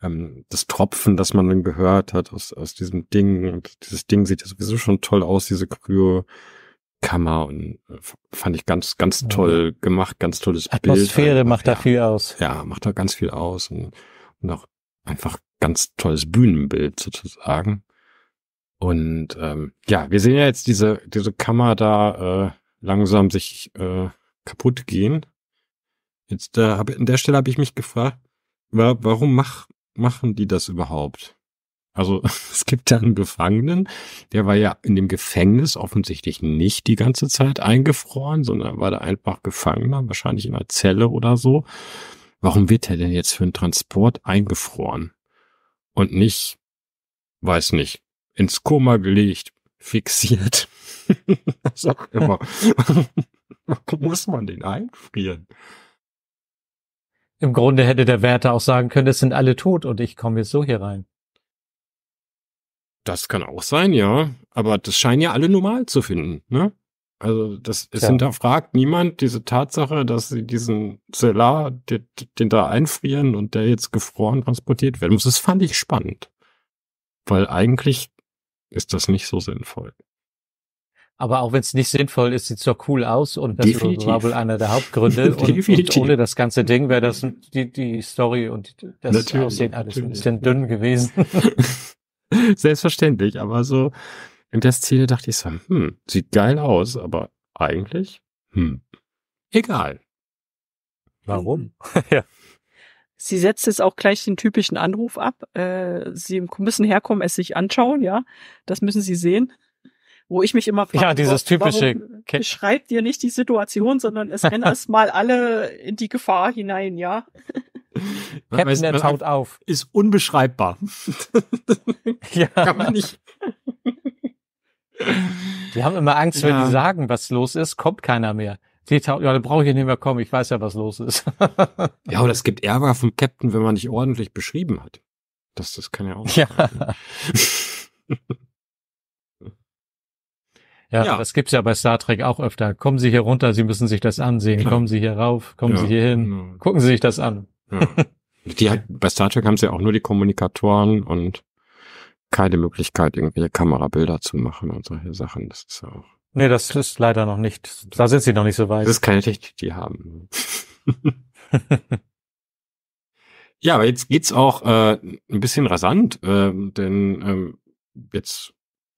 Speaker 2: ähm, das Tropfen, das man dann gehört hat aus, aus diesem Ding. Und dieses Ding sieht ja sowieso schon toll aus, diese Kryokammer. Und äh, fand ich ganz, ganz toll gemacht, ganz tolles Atmosphäre Bild. Atmosphäre macht ja, da viel aus. Ja, macht da ganz viel aus. Und, und auch einfach ganz tolles Bühnenbild sozusagen. Und ähm, ja, wir sehen ja jetzt diese, diese Kammer da äh, langsam sich äh, kaputt gehen. Jetzt äh, hab, an der Stelle habe ich mich gefragt, wa warum mach, machen die das überhaupt? Also es gibt da einen Gefangenen, der war ja in dem Gefängnis offensichtlich nicht die ganze Zeit eingefroren, sondern war da einfach Gefangener, wahrscheinlich in einer Zelle oder so. Warum wird er denn jetzt für einen Transport eingefroren und nicht, weiß nicht, ins Koma gelegt, fixiert, was auch immer?
Speaker 3: Warum muss man den einfrieren? Im Grunde hätte der Wärter auch sagen können, es sind alle tot und ich komme jetzt so hier rein.
Speaker 2: Das kann auch sein, ja. Aber das scheinen ja alle normal zu finden, ne? Also das es ja. hinterfragt niemand diese Tatsache, dass sie diesen Cellar, den, den da einfrieren und der jetzt gefroren transportiert werden muss. Das fand ich spannend. Weil eigentlich ist das nicht so sinnvoll. Aber
Speaker 3: auch wenn es nicht sinnvoll ist, sieht's doch cool aus und das Definitiv. war wohl einer der Hauptgründe. und, und, ohne das ganze Ding wäre das die, die Story und das natürlich, Aussehen alles natürlich. ein bisschen dünn gewesen.
Speaker 2: Selbstverständlich, aber so in der Szene dachte ich so, hm, sieht geil aus, aber eigentlich, hm, egal. Warum? ja.
Speaker 1: Sie setzt jetzt auch gleich den typischen Anruf ab. Äh, sie müssen herkommen, es sich anschauen, ja. Das müssen Sie sehen wo ich mich immer frage, ja, dieses typische warum beschreibt ihr nicht die Situation, sondern es rennen erstmal alle in die Gefahr hinein, ja.
Speaker 3: Captain der haut auf. Ist unbeschreibbar. ja. Kann man nicht. Die haben immer Angst, wenn die sagen, was los ist, kommt keiner mehr. Die taut, ja, da brauche ich nicht mehr kommen, ich weiß ja, was los ist.
Speaker 2: ja, aber es gibt Ärger vom Captain, wenn man nicht ordentlich beschrieben hat. Das, das kann ja auch. Ja. Ja, ja, das gibt's ja bei Star Trek auch öfter. Kommen Sie
Speaker 3: hier runter, Sie müssen sich das ansehen. Kommen Sie hier rauf, kommen ja, Sie hier hin, ja. gucken Sie sich das an.
Speaker 2: Die hat, bei Star Trek haben sie ja auch nur die Kommunikatoren und keine Möglichkeit, irgendwelche Kamerabilder zu machen und solche Sachen. Das ist ja auch.
Speaker 3: Nee, das ist leider noch nicht. Da sind sie noch nicht so weit. Das ist keine Technik, die haben.
Speaker 2: ja, aber jetzt geht's auch äh, ein bisschen rasant, äh, denn ähm, jetzt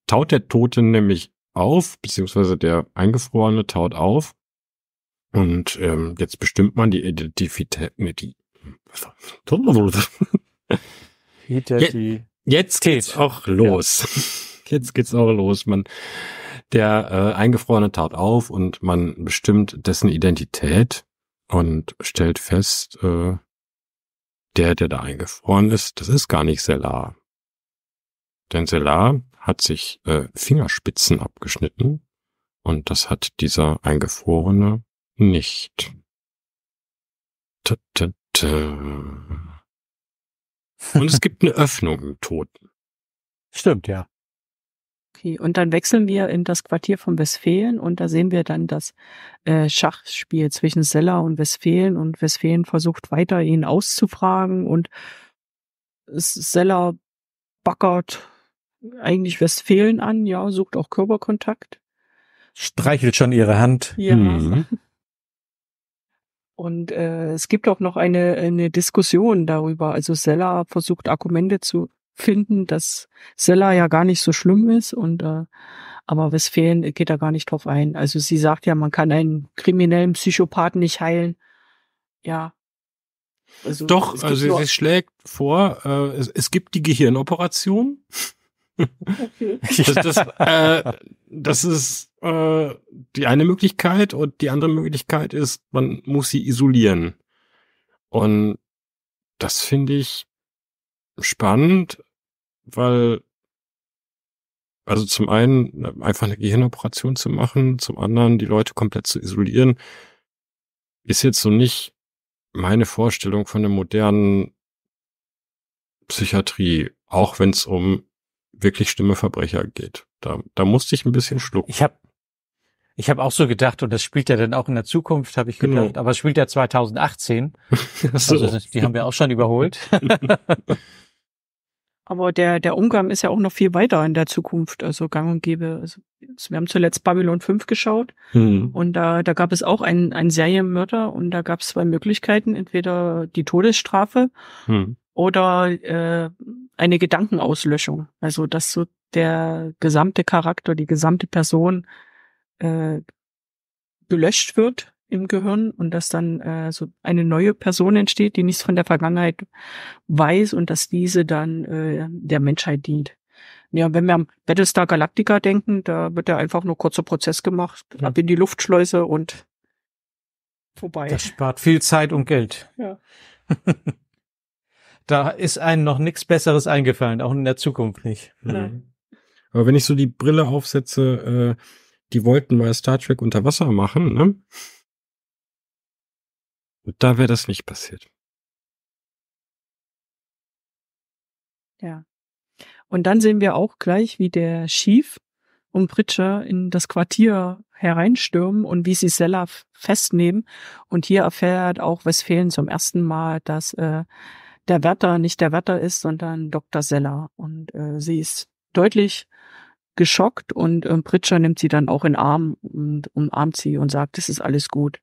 Speaker 2: taut der Tote nämlich auf, beziehungsweise der Eingefrorene taut auf. Und ähm, jetzt bestimmt man die Identität. Nee, die,
Speaker 3: Identität.
Speaker 2: Jetzt geht's auch los. Ja. Jetzt geht's auch los. Man, der äh, Eingefrorene taut auf und man bestimmt dessen Identität und stellt fest, äh, der, der da eingefroren ist, das ist gar nicht Selar. Denn Selar hat sich äh, Fingerspitzen abgeschnitten und das hat dieser Eingefrorene nicht. T -t -t und es gibt eine Öffnung im Toten. Stimmt, ja.
Speaker 1: Okay, und dann wechseln wir in das Quartier von Westfalen und da sehen wir dann das äh, Schachspiel zwischen Seller und Westfalen und Westfalen versucht weiter ihn auszufragen und Seller backert eigentlich Westfalen an, ja, sucht auch Körperkontakt.
Speaker 3: Streichelt schon ihre Hand. Ja. Mhm.
Speaker 1: Und äh, es gibt auch noch eine, eine Diskussion darüber. Also Sella versucht Argumente zu finden, dass Sella ja gar nicht so schlimm ist und äh, aber Westfalen geht da gar nicht drauf ein. Also sie sagt ja, man kann einen kriminellen Psychopathen nicht heilen. Ja.
Speaker 2: Also, Doch, also sie schlägt vor, äh, es, es gibt die Gehirnoperation. Okay. Das, das, äh, das ist äh, die eine Möglichkeit und die andere Möglichkeit ist, man muss sie isolieren. Und das finde ich spannend, weil also zum einen einfach eine Gehirnoperation zu machen, zum anderen die Leute komplett zu isolieren, ist jetzt so nicht meine Vorstellung von der modernen Psychiatrie, auch wenn es um wirklich schlimme Verbrecher geht. Da, da musste ich ein bisschen schlucken. Ich habe
Speaker 3: ich hab auch so gedacht, und das spielt ja dann auch in der Zukunft, habe ich genau. gedacht, genau. aber es spielt ja 2018. so. also, die haben wir auch schon überholt.
Speaker 1: aber der, der Umgang ist ja auch noch viel weiter in der Zukunft, also gang und gäbe. Also, wir haben zuletzt Babylon 5 geschaut mhm. und da, da gab es auch einen, einen Serienmörder und da gab es zwei Möglichkeiten, entweder die Todesstrafe mhm. oder äh, eine Gedankenauslöschung. Also dass so der gesamte Charakter, die gesamte Person äh, gelöscht wird im Gehirn und dass dann äh, so eine neue Person entsteht, die nichts von der Vergangenheit weiß und dass diese dann äh, der Menschheit dient. Ja, wenn wir am Battlestar Galactica denken, da wird ja einfach nur kurzer Prozess gemacht, ja. ab in die Luftschleuse und vorbei. Das
Speaker 3: spart viel Zeit und Geld.
Speaker 1: Ja.
Speaker 3: da ist einem noch nichts Besseres eingefallen, auch in der Zukunft nicht.
Speaker 1: Genau.
Speaker 2: Mhm. Aber wenn ich so die Brille aufsetze, äh, die wollten mal Star Trek unter Wasser machen, ne? Und da wäre das nicht passiert.
Speaker 1: Ja. Und dann sehen wir auch gleich, wie der Chief und Pritcher in das Quartier hereinstürmen und wie sie Sella festnehmen. Und hier erfährt auch Westfalen zum ersten Mal, dass äh, der Wärter nicht der Wärter ist, sondern Dr. Seller. Und äh, sie ist deutlich geschockt und äh, Pritscher nimmt sie dann auch in Arm und umarmt sie und sagt, es ist alles gut.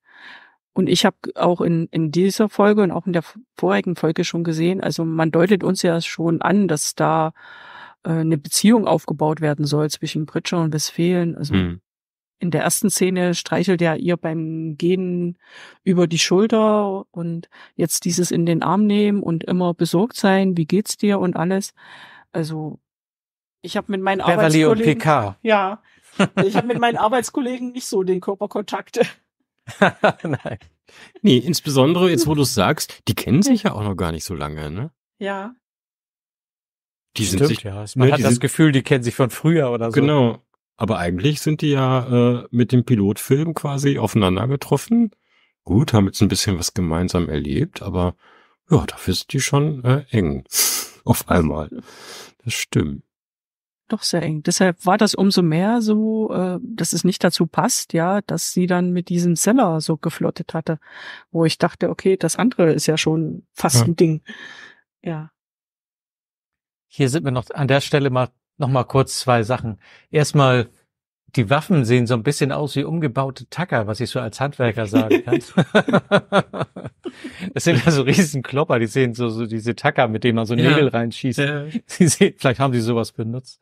Speaker 1: Und ich habe auch in, in dieser Folge und auch in der vorigen Folge schon gesehen, also man deutet uns ja schon an, dass da äh, eine Beziehung aufgebaut werden soll zwischen Pritscher und Westfalen. Also mhm in der ersten Szene streichelt er ihr beim Gehen über die Schulter und jetzt dieses in den Arm nehmen und immer besorgt sein, wie geht's dir und alles. Also ich habe mit meinen Beverly Arbeitskollegen und PK. ja, ich habe mit meinen Arbeitskollegen nicht so den Körperkontakt.
Speaker 2: Nein. Nee, insbesondere jetzt, wo du es sagst, die kennen sich ja auch noch gar nicht so lange, ne?
Speaker 1: Ja.
Speaker 3: Die sind Stimmt, sich, ja. Ne, Man ne, hat das
Speaker 2: Gefühl, die kennen
Speaker 3: sich von früher oder so. Genau.
Speaker 2: Aber eigentlich sind die ja äh, mit dem Pilotfilm quasi aufeinander getroffen. Gut, haben jetzt ein bisschen was gemeinsam erlebt, aber ja, dafür sind die schon äh, eng. Auf einmal. Das stimmt.
Speaker 1: Doch sehr eng. Deshalb war das umso mehr so, äh, dass es nicht dazu passt, ja, dass sie dann mit diesem Seller so geflottet hatte, wo ich dachte, okay, das andere ist ja schon fast ja. ein Ding. Ja.
Speaker 3: Hier sind wir noch an der Stelle mal nochmal kurz zwei Sachen. Erstmal, die Waffen sehen so ein bisschen aus wie umgebaute Tacker, was ich so als Handwerker sagen kann. das sind ja so riesen Klopper, die sehen so, so diese Tacker, mit denen man so Nägel ja. reinschießt. Ja. Sie sehen, vielleicht haben sie sowas benutzt.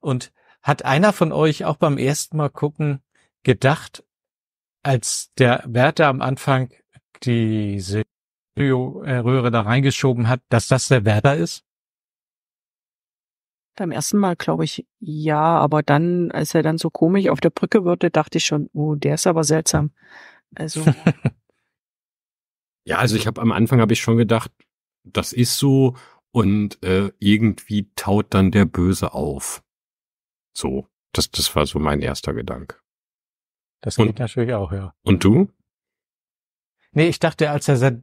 Speaker 3: Und hat einer von euch auch beim ersten Mal gucken gedacht, als der Wärter am Anfang diese äh, Röhre da reingeschoben hat, dass das der Wärter ist?
Speaker 1: Beim ersten Mal glaube ich ja, aber dann, als er dann so komisch auf der Brücke wurde, dachte ich schon, oh, der ist aber seltsam. Also.
Speaker 2: ja, also ich habe am Anfang habe ich schon gedacht, das ist so und äh, irgendwie taut dann der Böse auf. So, das, das war so mein erster Gedanke. Das und, geht
Speaker 3: natürlich auch, ja. Und du? Nee, ich dachte, als er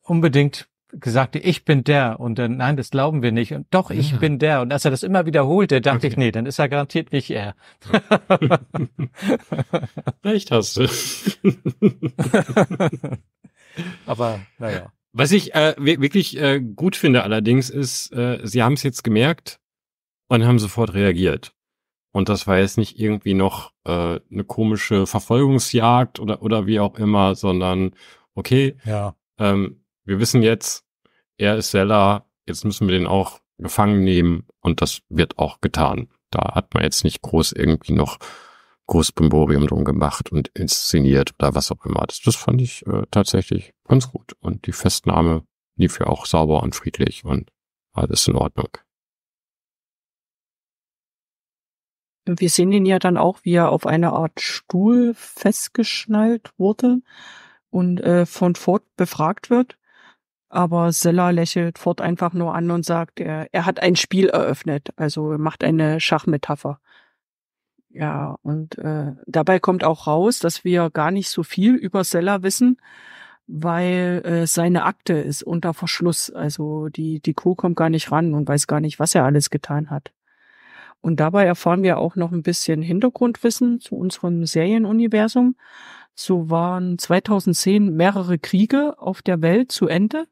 Speaker 3: unbedingt gesagt, ich bin der und dann, nein, das glauben wir nicht und doch, ich ja. bin der. Und als er das immer wiederholte, dachte okay. ich, nee, dann ist er garantiert nicht er. Recht hast du. Aber naja. Was ich
Speaker 2: äh, wirklich äh, gut finde allerdings ist, äh, sie haben es jetzt gemerkt und haben sofort reagiert. Und das war jetzt nicht irgendwie noch äh, eine komische Verfolgungsjagd oder, oder wie auch immer, sondern okay, ja. ähm, wir wissen jetzt, er ist Seller, jetzt müssen wir den auch gefangen nehmen und das wird auch getan. Da hat man jetzt nicht groß irgendwie noch groß Brimborium drum gemacht und inszeniert oder was auch immer. Das, das fand ich äh, tatsächlich ganz gut. Und die Festnahme lief ja auch sauber und friedlich und alles in Ordnung.
Speaker 1: Wir sehen ihn ja dann auch, wie er auf einer Art Stuhl festgeschnallt wurde und äh, von Ford befragt wird. Aber Sella lächelt Ford einfach nur an und sagt, er, er hat ein Spiel eröffnet, also macht eine Schachmetapher. Ja, und äh, dabei kommt auch raus, dass wir gar nicht so viel über Sella wissen, weil äh, seine Akte ist unter Verschluss. Also die, die Crew kommt gar nicht ran und weiß gar nicht, was er alles getan hat. Und dabei erfahren wir auch noch ein bisschen Hintergrundwissen zu unserem Serienuniversum. So waren 2010 mehrere Kriege auf der Welt zu Ende.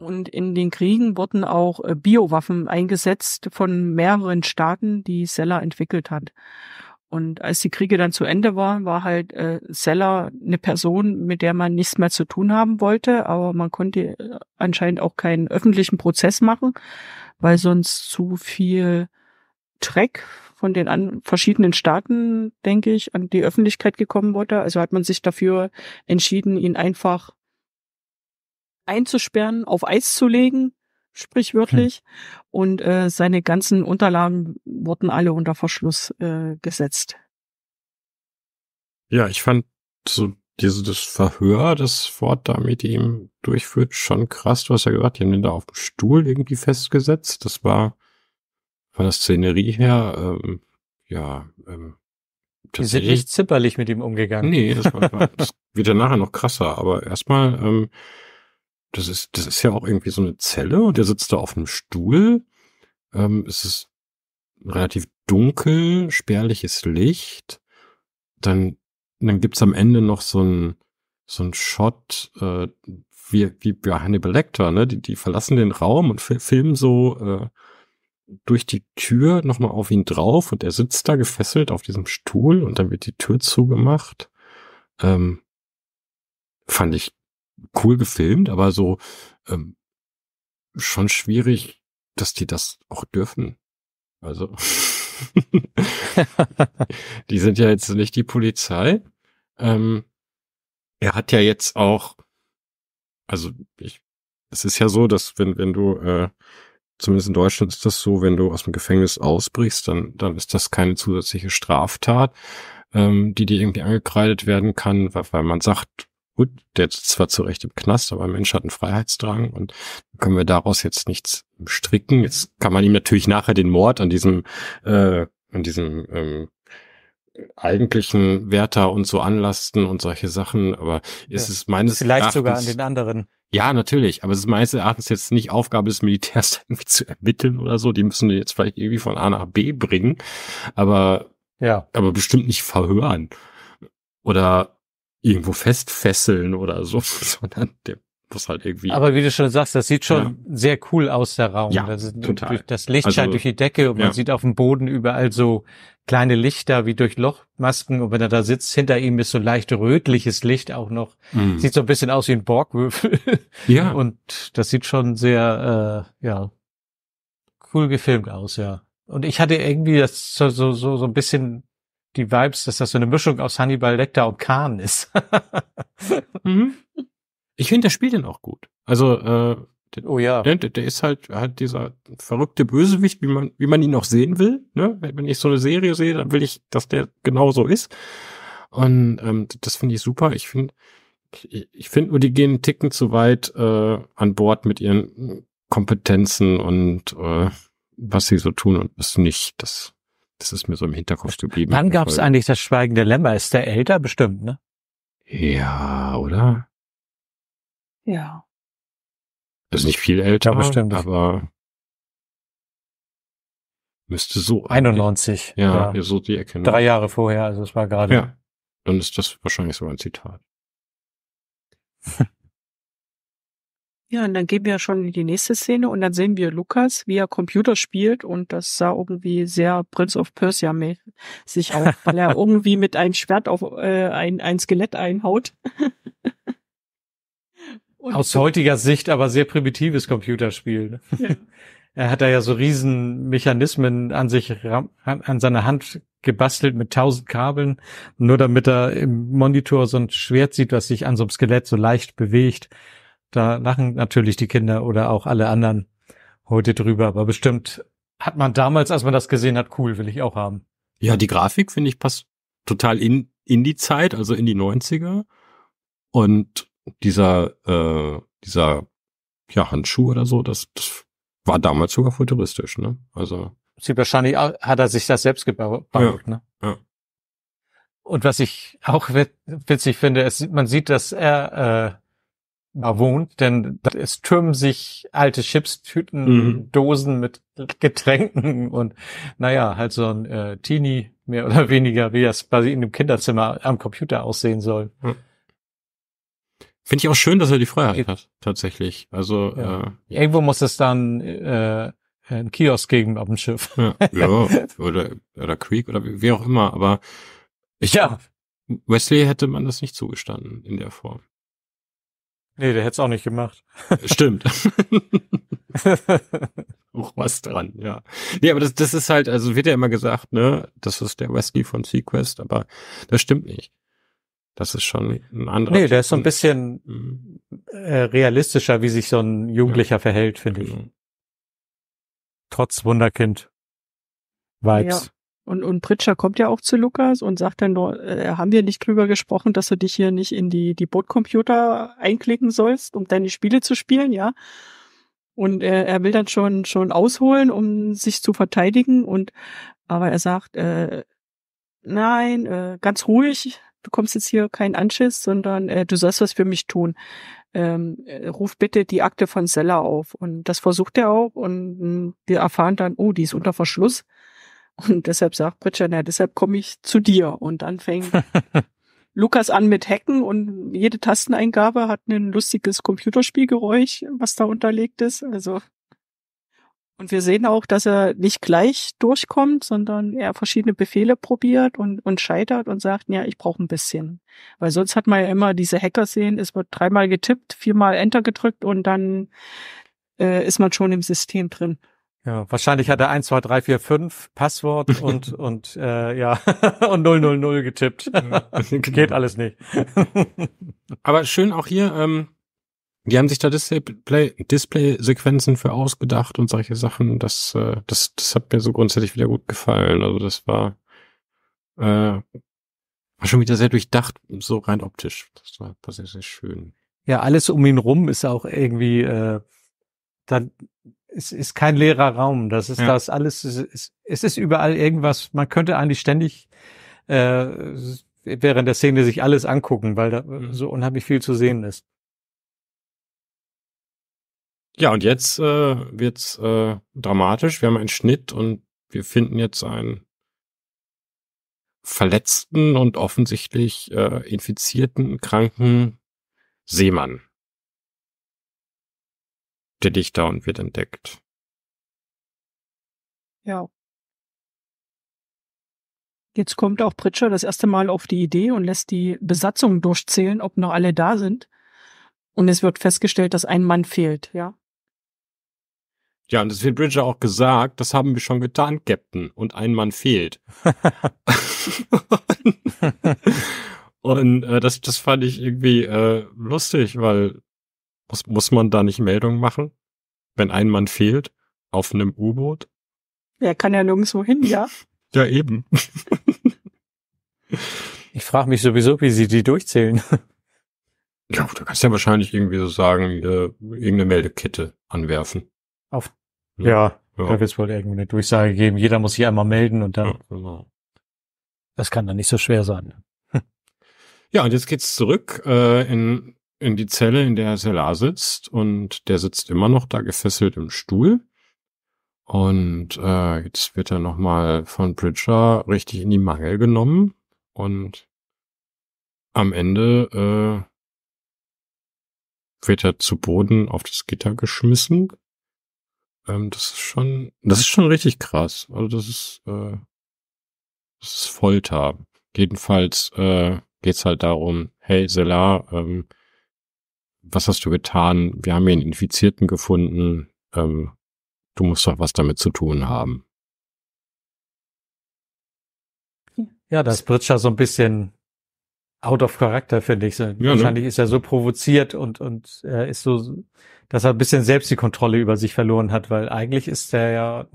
Speaker 1: Und in den Kriegen wurden auch äh, Biowaffen eingesetzt von mehreren Staaten, die Seller entwickelt hat. Und als die Kriege dann zu Ende waren, war halt äh, Seller eine Person, mit der man nichts mehr zu tun haben wollte, aber man konnte äh, anscheinend auch keinen öffentlichen Prozess machen, weil sonst zu viel Dreck von den an verschiedenen Staaten, denke ich, an die Öffentlichkeit gekommen wurde. Also hat man sich dafür entschieden, ihn einfach einzusperren, auf Eis zu legen, sprichwörtlich. Hm. Und äh, seine ganzen Unterlagen wurden alle unter Verschluss äh, gesetzt.
Speaker 2: Ja, ich fand so diese, das Verhör, das Ford da mit ihm durchführt, schon krass. Du hast ja gesagt, die haben den da auf dem Stuhl irgendwie festgesetzt. Das war von der Szenerie her, ähm, ja, ähm, die sind nicht
Speaker 3: zipperlich mit ihm umgegangen. Nee, das, war, das
Speaker 2: wird ja nachher noch krasser, aber erstmal, ähm, das ist, das ist ja auch irgendwie so eine Zelle und der sitzt da auf einem Stuhl. Ähm, es ist relativ dunkel, spärliches Licht. Dann, dann gibt's am Ende noch so ein, so ein Shot, äh, wie, wie bei Hannibal Lecter, ne? Die, die verlassen den Raum und filmen so äh, durch die Tür nochmal auf ihn drauf und er sitzt da gefesselt auf diesem Stuhl und dann wird die Tür zugemacht. Ähm, fand ich cool gefilmt, aber so ähm, schon schwierig, dass die das auch dürfen. Also die sind ja jetzt nicht die Polizei. Ähm, er hat ja jetzt auch, also ich, es ist ja so, dass wenn wenn du äh, zumindest in Deutschland ist das so, wenn du aus dem Gefängnis ausbrichst, dann, dann ist das keine zusätzliche Straftat, ähm, die dir irgendwie angekreidet werden kann, weil, weil man sagt, gut, der ist zwar zu Recht im Knast, aber ein Mensch hat einen Freiheitsdrang und können wir daraus jetzt nichts stricken. Jetzt kann man ihm natürlich nachher den Mord an diesem, äh, an diesem ähm, eigentlichen Wärter und so anlasten und solche Sachen, aber ist ja. es meines Vielleicht Erachtens, sogar an den anderen. Ja, natürlich, aber es ist meines Erachtens jetzt nicht Aufgabe des Militärs, irgendwie zu ermitteln oder so. Die müssen jetzt vielleicht irgendwie von A nach B bringen, aber, ja. aber bestimmt nicht verhören. Oder irgendwo festfesseln oder so, sondern der muss halt irgendwie. Aber
Speaker 3: wie du schon sagst, das sieht schon ja. sehr cool aus, der Raum. Ja, das, total. Durch, das Licht halt also, scheint durch die Decke und ja. man sieht auf dem Boden überall so kleine Lichter wie durch Lochmasken und wenn er da sitzt, hinter ihm ist so leicht rötliches Licht auch noch. Mhm. Sieht so ein bisschen aus wie ein Borgwürfel. Ja. Und das sieht schon sehr, äh, ja, cool gefilmt aus, ja. Und ich hatte irgendwie das so, so, so, so ein bisschen die Vibes, dass das so eine Mischung aus Hannibal
Speaker 2: Lecter und Kahn ist. mhm. Ich finde, der spielt den auch gut. Also, äh, der, oh ja. Ne, der, der ist halt, halt dieser verrückte Bösewicht, wie man, wie man ihn auch sehen will. Ne? Wenn ich so eine Serie sehe, dann will ich, dass der genauso ist. Und ähm, das finde ich super. Ich finde, ich finde nur, die gehen einen Ticken zu weit äh, an Bord mit ihren Kompetenzen und äh, was sie so tun und was nicht. Das das ist mir so im Hinterkopf geblieben. Wann gab es
Speaker 3: eigentlich das Schweigen der Lämmer? Ist der älter bestimmt, ne?
Speaker 1: Ja, oder? Ja.
Speaker 2: Das also ist nicht viel älter, ja, bestimmt. aber müsste so. 91. Ja, ja, so die Ecke. Ne? Drei
Speaker 3: Jahre vorher, also es war gerade. Ja,
Speaker 2: dann ist das wahrscheinlich so ein Zitat.
Speaker 1: Ja, und dann gehen wir ja schon in die nächste Szene und dann sehen wir Lukas, wie er Computer spielt und das sah irgendwie sehr Prince of Persia mäßig aus, weil er irgendwie mit einem Schwert auf äh, ein, ein Skelett einhaut.
Speaker 3: Aus heutiger Sicht aber sehr primitives Computerspiel. Ne? Ja. er hat da ja so riesen Mechanismen an sich, an seiner Hand gebastelt mit tausend Kabeln, nur damit er im Monitor so ein Schwert sieht, was sich an so einem Skelett so leicht bewegt. Da lachen natürlich die Kinder oder auch alle anderen heute drüber. Aber bestimmt hat man damals, als man das gesehen hat, cool, will ich auch haben.
Speaker 2: Ja, die Grafik, finde ich, passt total in, in die Zeit, also in die 90er. Und dieser, äh, dieser ja, Handschuh oder so, das, das war damals sogar futuristisch, ne? Also. Sie
Speaker 3: wahrscheinlich hat er sich das selbst gebaut, ja, ne? Ja. Und was ich auch witzig finde, ist, man sieht, dass er äh, da wohnt, denn es türmen sich alte Chipstüten, mhm. Dosen mit Getränken und naja, halt so ein äh, Teenie mehr oder weniger, wie das quasi in dem Kinderzimmer am Computer aussehen soll.
Speaker 2: Mhm. Finde ich auch schön, dass er die Freiheit hat, tatsächlich. Also ja.
Speaker 3: äh, irgendwo muss es dann äh, äh, ein Kiosk geben auf dem Schiff. Ja, ja
Speaker 2: oder, oder Creek oder wie auch immer, aber ich ja. Wesley hätte man das nicht zugestanden in der Form.
Speaker 3: Nee, der hätte auch nicht gemacht.
Speaker 2: Stimmt. auch was dran, ja. Nee, aber das, das ist halt, also wird ja immer gesagt, ne, das ist der Wesley von Sequest, aber das stimmt nicht. Das ist schon ein anderer. Nee, der ist so ein
Speaker 3: bisschen mhm. Äh, realistischer, wie sich so ein Jugendlicher ja. verhält, finde genau. ich. Trotz Wunderkind.
Speaker 2: Vibes.
Speaker 1: Und, und Pritscher kommt ja auch zu Lukas und sagt dann, äh, haben wir nicht drüber gesprochen, dass du dich hier nicht in die, die Bootcomputer einklicken sollst, um deine Spiele zu spielen, ja? Und er, er will dann schon, schon ausholen, um sich zu verteidigen und, aber er sagt, äh, nein, äh, ganz ruhig, du kommst jetzt hier kein Anschiss, sondern äh, du sollst was für mich tun. Ähm, äh, ruf bitte die Akte von Seller auf. Und das versucht er auch und mh, mm, wir erfahren dann, oh, die ist unter Verschluss. Und deshalb sagt Pritchard, na, deshalb komme ich zu dir. Und dann fängt Lukas an mit Hacken und jede Tasteneingabe hat ein lustiges Computerspielgeräusch, was da unterlegt ist. Also und wir sehen auch, dass er nicht gleich durchkommt, sondern er verschiedene Befehle probiert und, und scheitert und sagt, ja, ich brauche ein bisschen. Weil sonst hat man ja immer diese Hacker sehen, es wird dreimal getippt, viermal Enter gedrückt und dann äh, ist man schon im System drin.
Speaker 3: Ja, wahrscheinlich hat er 1, 2, 3, 4, 5 Passwort und, und, äh, ja, und 000 getippt. Genau. Geht
Speaker 2: alles nicht. Aber schön auch hier, ähm, die haben sich da Display-Sequenzen für ausgedacht und solche Sachen. Das, äh, das, das hat mir so grundsätzlich wieder gut gefallen. Also das war, äh, war schon wieder sehr durchdacht, so rein optisch. Das war, war sehr, sehr schön.
Speaker 3: Ja, alles um ihn rum ist auch irgendwie äh, dann es ist kein leerer Raum. Das ist ja. das alles. Es ist, es ist überall irgendwas. Man könnte eigentlich ständig äh, während der Szene sich alles angucken, weil da mhm. so unheimlich viel zu sehen ist.
Speaker 2: Ja, und jetzt äh, wird's äh, dramatisch. Wir haben einen Schnitt und wir finden jetzt einen verletzten und offensichtlich äh, infizierten, kranken Seemann der Dichter und wird entdeckt.
Speaker 1: Ja. Jetzt kommt auch Pritscher das erste Mal auf die Idee und lässt die Besatzung durchzählen, ob noch alle da sind. Und es wird festgestellt, dass ein Mann fehlt, ja.
Speaker 2: Ja, und das wird Bridger auch gesagt, das haben wir schon getan, Captain. Und ein Mann fehlt. und, und äh, das, das fand ich irgendwie äh, lustig, weil muss, muss man da nicht Meldung machen, wenn ein Mann fehlt auf einem U-Boot?
Speaker 1: Wer kann ja nirgendwo hin, ja?
Speaker 2: ja, eben. ich frage mich sowieso,
Speaker 3: wie sie die durchzählen.
Speaker 2: Ja, du kannst ja wahrscheinlich irgendwie so sagen, äh, irgendeine Meldekette anwerfen.
Speaker 3: Auf. Ja, ja. da wird es wohl irgendeine Durchsage geben. Jeder muss sich einmal melden und dann. Ja, genau. Das kann dann nicht so schwer sein.
Speaker 2: Ja, und jetzt geht's zurück äh, in in die Zelle, in der Selar sitzt und der sitzt immer noch da gefesselt im Stuhl. Und äh, jetzt wird er nochmal von Bridger richtig in die Mangel genommen und am Ende äh, wird er zu Boden auf das Gitter geschmissen. Ähm, das ist schon, das ist schon richtig krass. Also das ist, äh, das ist Folter. Jedenfalls äh, geht's halt darum, hey Selar, ähm, was hast du getan? Wir haben hier einen Infizierten gefunden. Ähm, du musst doch was damit zu tun haben.
Speaker 3: Ja, das Britscher so ein bisschen out of character, finde ich. So, ja, ne? wahrscheinlich ne? ist er so provoziert und, und äh, ist so, dass er ein bisschen selbst die Kontrolle über sich verloren hat, weil eigentlich ist er ja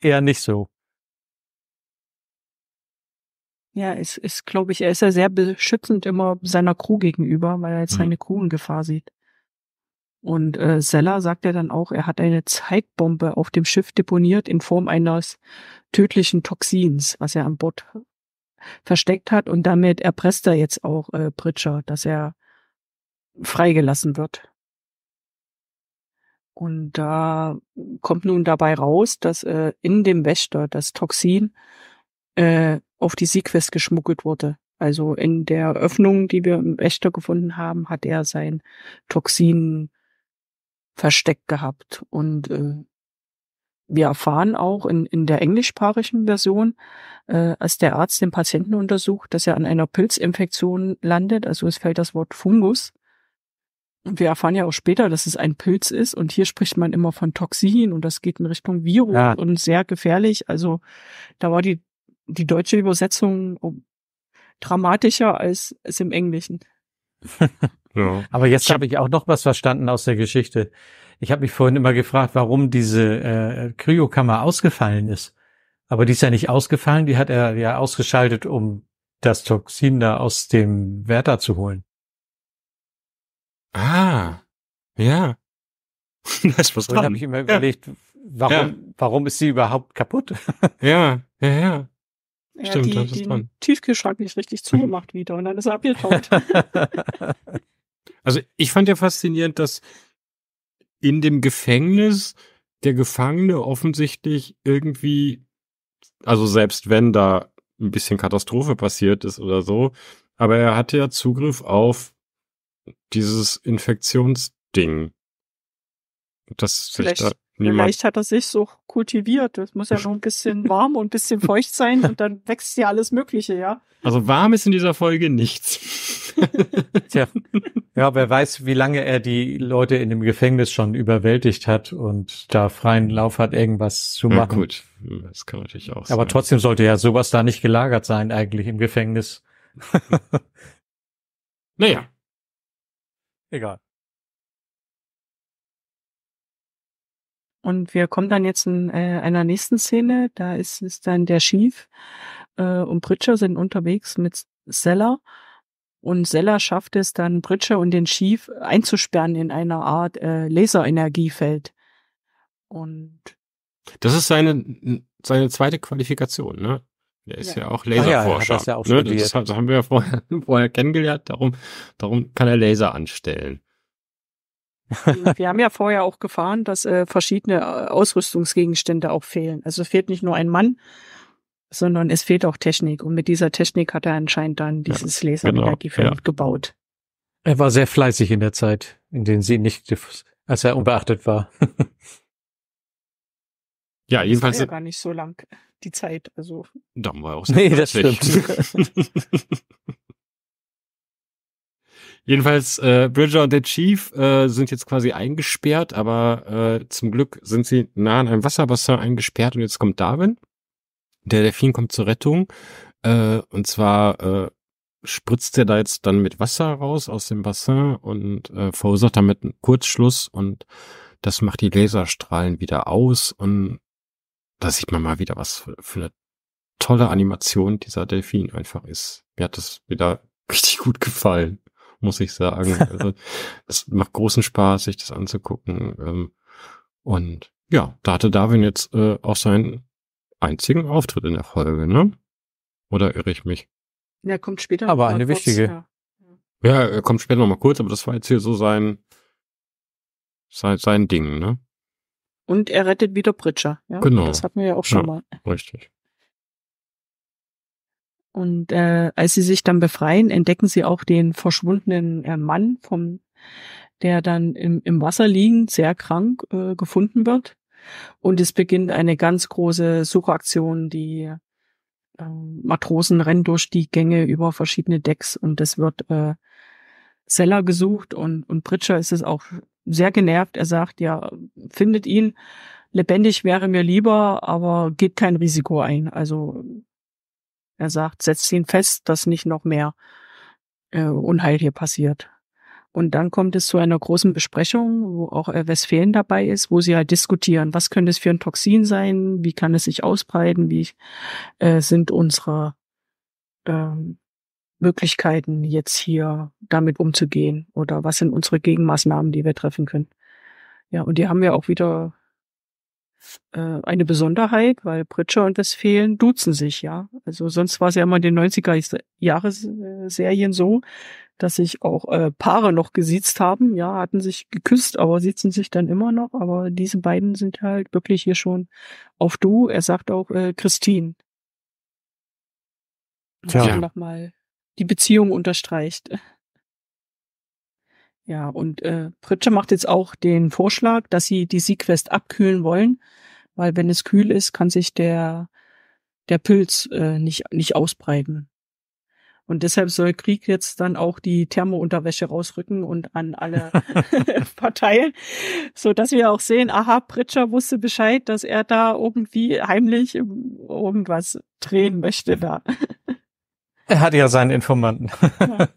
Speaker 3: eher nicht so.
Speaker 1: Ja, es ist, glaube ich, er ist ja sehr beschützend immer seiner Crew gegenüber, weil er jetzt mhm. seine Crew in Gefahr sieht. Und äh, Seller sagt ja dann auch, er hat eine Zeitbombe auf dem Schiff deponiert in Form eines tödlichen Toxins, was er an Bord versteckt hat. Und damit erpresst er jetzt auch äh, Pritcher, dass er freigelassen wird. Und da kommt nun dabei raus, dass äh, in dem Wächter das Toxin äh, auf die Sequest geschmuggelt wurde. Also in der Öffnung, die wir im Wächter gefunden haben, hat er sein Toxin versteckt gehabt. Und äh, wir erfahren auch in, in der englischsprachigen Version, äh, als der Arzt den Patienten untersucht, dass er an einer Pilzinfektion landet. Also es fällt das Wort Fungus. Und wir erfahren ja auch später, dass es ein Pilz ist. Und hier spricht man immer von Toxin und das geht in Richtung Virus ja. Ah. und sehr gefährlich. Also da war die die deutsche Übersetzung um, dramatischer als, als im Englischen.
Speaker 3: ja. Aber jetzt habe ich auch noch was verstanden aus der Geschichte. Ich habe mich vorhin immer gefragt, warum diese äh, Kryokammer ausgefallen ist. Aber die ist ja nicht ausgefallen, die hat er ja ausgeschaltet, um das Toxin da aus dem Wärter zu holen. Ah, ja.
Speaker 2: das was dran. habe ich immer überlegt,
Speaker 3: warum, ja. warum ist sie überhaupt kaputt?
Speaker 2: ja, ja, ja. Stimmt, ja, die, das ist dran.
Speaker 1: Tiefkühlschrank nicht richtig zugemacht wieder und dann ist er abgetaucht.
Speaker 2: also ich fand ja faszinierend, dass in dem Gefängnis der Gefangene offensichtlich irgendwie, also selbst wenn da ein bisschen Katastrophe passiert ist oder so, aber er hatte ja Zugriff auf dieses Infektionsding dass vielleicht, sich da niemand. Vielleicht
Speaker 1: hat er sich so kultiviert. Es muss ja noch ein bisschen warm und ein bisschen feucht sein und dann wächst ja alles Mögliche, ja.
Speaker 2: Also warm ist in dieser Folge nichts.
Speaker 3: Tja. Ja, wer weiß, wie lange er die Leute in dem Gefängnis schon überwältigt hat und da freien Lauf hat, irgendwas zu machen. Ja, gut,
Speaker 2: das kann natürlich auch sein. Aber
Speaker 3: trotzdem sollte ja sowas da nicht gelagert sein, eigentlich im Gefängnis. naja. Egal.
Speaker 1: Und wir kommen dann jetzt in äh, einer nächsten Szene, da ist es dann der Schief äh, und Pritscher sind unterwegs mit Seller. Und Seller schafft es dann, Pritscher und den Schief einzusperren in einer Art äh, Laserenergiefeld. Und
Speaker 2: das ist seine, seine zweite Qualifikation, ne? Der ist ja, ja auch Laserforscher. Ah, ja, das, ja auch ne? das, haben wir ja vorher, vorher kennengelernt, darum, darum kann er Laser anstellen.
Speaker 1: Wir haben ja vorher auch gefahren, dass äh, verschiedene äh, Ausrüstungsgegenstände auch fehlen. Also fehlt nicht nur ein Mann, sondern es fehlt auch Technik. Und mit dieser Technik hat er anscheinend dann dieses genau, ja, Laserenergiefeld genau, ja. gebaut.
Speaker 3: Er war sehr fleißig in der Zeit, in den sie nicht, als er unbeachtet war. ja, jedenfalls. Das war
Speaker 1: ja gar nicht so lang die Zeit, also. Da war auch sehr Nee, das stimmt.
Speaker 2: Jedenfalls, äh, Bridger und der Chief äh, sind jetzt quasi eingesperrt, aber äh, zum Glück sind sie nah an einem Wasserbassin eingesperrt und jetzt kommt Darwin. Der Delfin kommt zur Rettung. Äh, und zwar äh, spritzt er da jetzt dann mit Wasser raus aus dem Bassin und äh, verursacht damit einen Kurzschluss und das macht die Laserstrahlen wieder aus und da sieht man mal wieder, was für, für eine tolle Animation dieser Delfin einfach ist. Mir hat das wieder richtig gut gefallen muss ich sagen. Also es macht großen Spaß, sich das anzugucken. Ähm, und ja, da hatte Darwin jetzt äh, auch seinen einzigen Auftritt in der Folge, ne? Oder irre ich mich?
Speaker 1: Ja, kommt später. Aber eine kurz, wichtige. Ja.
Speaker 2: ja, er kommt später nochmal kurz, aber das war jetzt hier so sein, sein, sein Ding, ne?
Speaker 1: Und er rettet wieder Britscher, ja? Genau. Das hatten wir ja auch schon ja, mal. Richtig. Und äh, als sie sich dann befreien, entdecken sie auch den verschwundenen äh, Mann vom, der dann im, im Wasser liegend sehr krank äh, gefunden wird. Und es beginnt eine ganz große Suchaktion, die äh, Matrosen rennen durch die Gänge über verschiedene Decks und es wird äh, Seller gesucht und, und Pritscher ist es auch sehr genervt. Er sagt, ja, findet ihn. Lebendig wäre mir lieber, aber geht kein Risiko ein. Also er sagt, setzt ihn fest, dass nicht noch mehr äh, Unheil hier passiert. Und dann kommt es zu einer großen Besprechung, wo auch äh, Westfalen dabei ist, wo sie halt diskutieren, was könnte es für ein Toxin sein, wie kann es sich ausbreiten, wie äh, sind unsere ähm, Möglichkeiten jetzt hier damit umzugehen oder was sind unsere Gegenmaßnahmen, die wir treffen können. Ja, und die haben wir auch wieder äh, eine Besonderheit, weil Pritscher und Westfalen duzen sich, ja. Also sonst war es ja immer in den 90er Jahres äh, so, dass sich auch äh, Paare noch gesiezt haben, ja, hatten sich geküsst, aber sitzen sich dann immer noch. Aber diese beiden sind halt wirklich hier schon auf Du. Er sagt auch äh, Christine. Tja. Nochmal die Beziehung unterstreicht. Ja, und äh, Pritsche macht jetzt auch den Vorschlag, dass sie die Sequest abkühlen wollen, weil wenn es kühl ist, kann sich der, der Pilz äh, nicht, nicht ausbreiten. Und deshalb soll Krieg jetzt dann auch die Thermounterwäsche rausrücken und an alle verteilen, so dass wir auch sehen, aha, Pritscher wusste Bescheid, dass er da irgendwie heimlich irgendwas drehen möchte da.
Speaker 3: Er hatte ja seinen Informanten. Ja.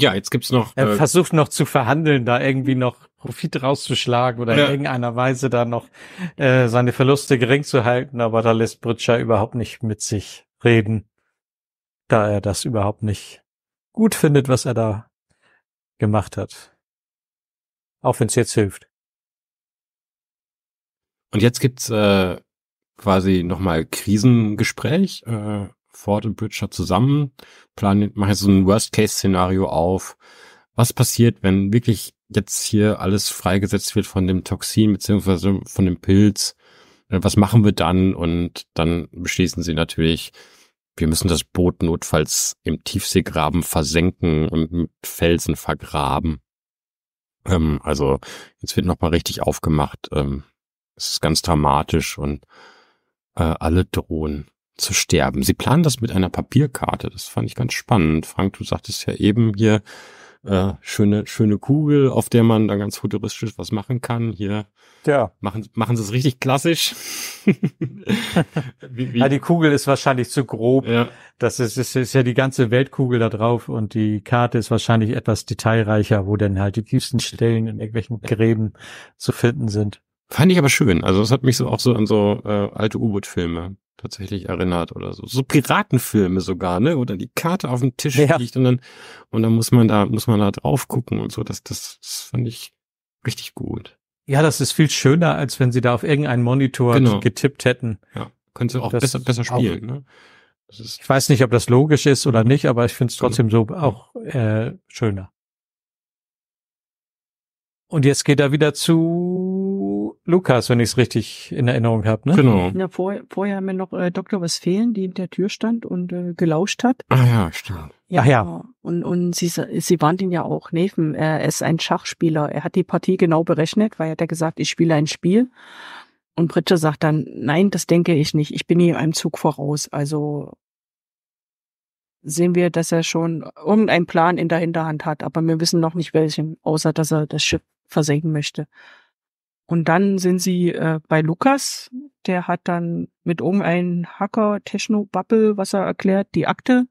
Speaker 2: Ja, jetzt gibt's noch. Er äh, versucht
Speaker 3: noch zu verhandeln, da irgendwie noch Profit rauszuschlagen oder ja. in irgendeiner Weise da noch äh, seine Verluste gering zu halten, aber da lässt Britscher überhaupt nicht mit sich reden, da er das überhaupt nicht gut findet, was er da gemacht hat. Auch wenn es jetzt hilft.
Speaker 2: Und jetzt gibt's äh, quasi nochmal Krisengespräch. Äh, Ford und Bridger zusammen, planen, machen so ein Worst-Case-Szenario auf. Was passiert, wenn wirklich jetzt hier alles freigesetzt wird von dem Toxin beziehungsweise von dem Pilz? Äh, was machen wir dann? Und dann beschließen sie natürlich, wir müssen das Boot notfalls im Tiefseegraben versenken und mit Felsen vergraben. Ähm, also jetzt wird nochmal richtig aufgemacht. Ähm, es ist ganz dramatisch und äh, alle drohen zu sterben. Sie planen das mit einer Papierkarte. Das fand ich ganz spannend. Frank, du sagtest ja eben hier, äh, schöne, schöne Kugel, auf der man da ganz futuristisch was machen kann. Hier ja. machen, machen sie es richtig klassisch. wie, wie? Ja, die Kugel ist wahrscheinlich zu grob. Ja. Das ist, ist, ist
Speaker 3: ja die ganze Weltkugel da drauf und die Karte ist wahrscheinlich etwas detailreicher, wo dann halt die tiefsten Stellen in irgendwelchen Gräben zu finden sind. Fand ich aber
Speaker 2: schön. Also das hat mich so auch so an so äh, alte U-Boot-Filme tatsächlich erinnert oder so. So Piratenfilme sogar, ne? Oder die Karte auf dem Tisch ja. liegt und dann, und dann muss man da, muss man da drauf gucken und so. Das, das, das fand ich richtig gut.
Speaker 3: Ja, das ist viel schöner, als wenn sie da auf irgendeinen Monitor genau. getippt hätten. Ja, können sie auch das besser, besser spielen, auch, ne? ich weiß nicht, ob das logisch ist oder nicht, aber ich finde es genau. trotzdem so auch äh, schöner. Und jetzt geht er wieder zu Lukas, wenn ich es richtig in Erinnerung habe, ne? Genau. Ja,
Speaker 1: vor, vorher haben wir noch äh, Dr. Westfalen, die in der Tür stand und äh, gelauscht hat. Ah ja, stimmt. Ja, ja. Genau. Und, und sie, sie warnt ihn ja auch, Neven, hm, er ist ein Schachspieler. Er hat die Partie genau berechnet, weil er hat ja gesagt, ich spiele ein Spiel. Und Britta sagt dann, nein, das denke ich nicht. Ich bin hier einem Zug voraus. Also sehen wir, dass er schon irgendeinen Plan in der Hinterhand hat, aber wir wissen noch nicht welchen, außer dass er das Schiff versenken möchte. Und dann sind sie äh, bei Lukas, der hat dann mit irgendeinem Hacker Techno-Bubble, was er erklärt, die Akte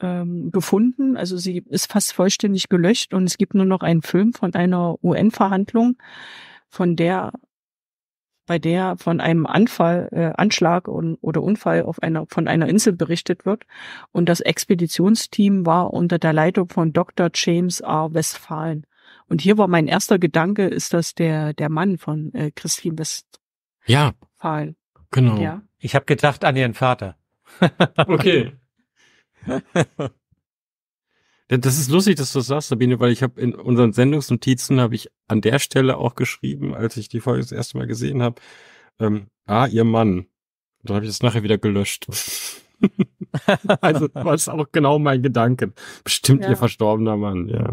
Speaker 1: ähm, gefunden. Also sie ist fast vollständig gelöscht und es gibt nur noch einen Film von einer UN-Verhandlung, von der bei der von einem Anfall, äh, Anschlag und, oder Unfall auf einer, von einer Insel berichtet wird. Und das Expeditionsteam war unter der Leitung von Dr. James R. Westphalen. Und hier war mein erster Gedanke, ist das der, der Mann von äh, Christine West. Ja. Fallen. Genau. Ja.
Speaker 3: Ich habe gedacht an ihren Vater. okay.
Speaker 2: Das ist lustig, dass du das sagst, Sabine, weil ich habe in unseren Sendungsnotizen habe ich an der Stelle auch geschrieben, als ich die Folge das erste Mal gesehen habe, ähm, ah, ihr Mann. dann habe ich das nachher wieder gelöscht.
Speaker 3: also war
Speaker 2: es auch genau mein Gedanke. Bestimmt ja. ihr verstorbener Mann, ja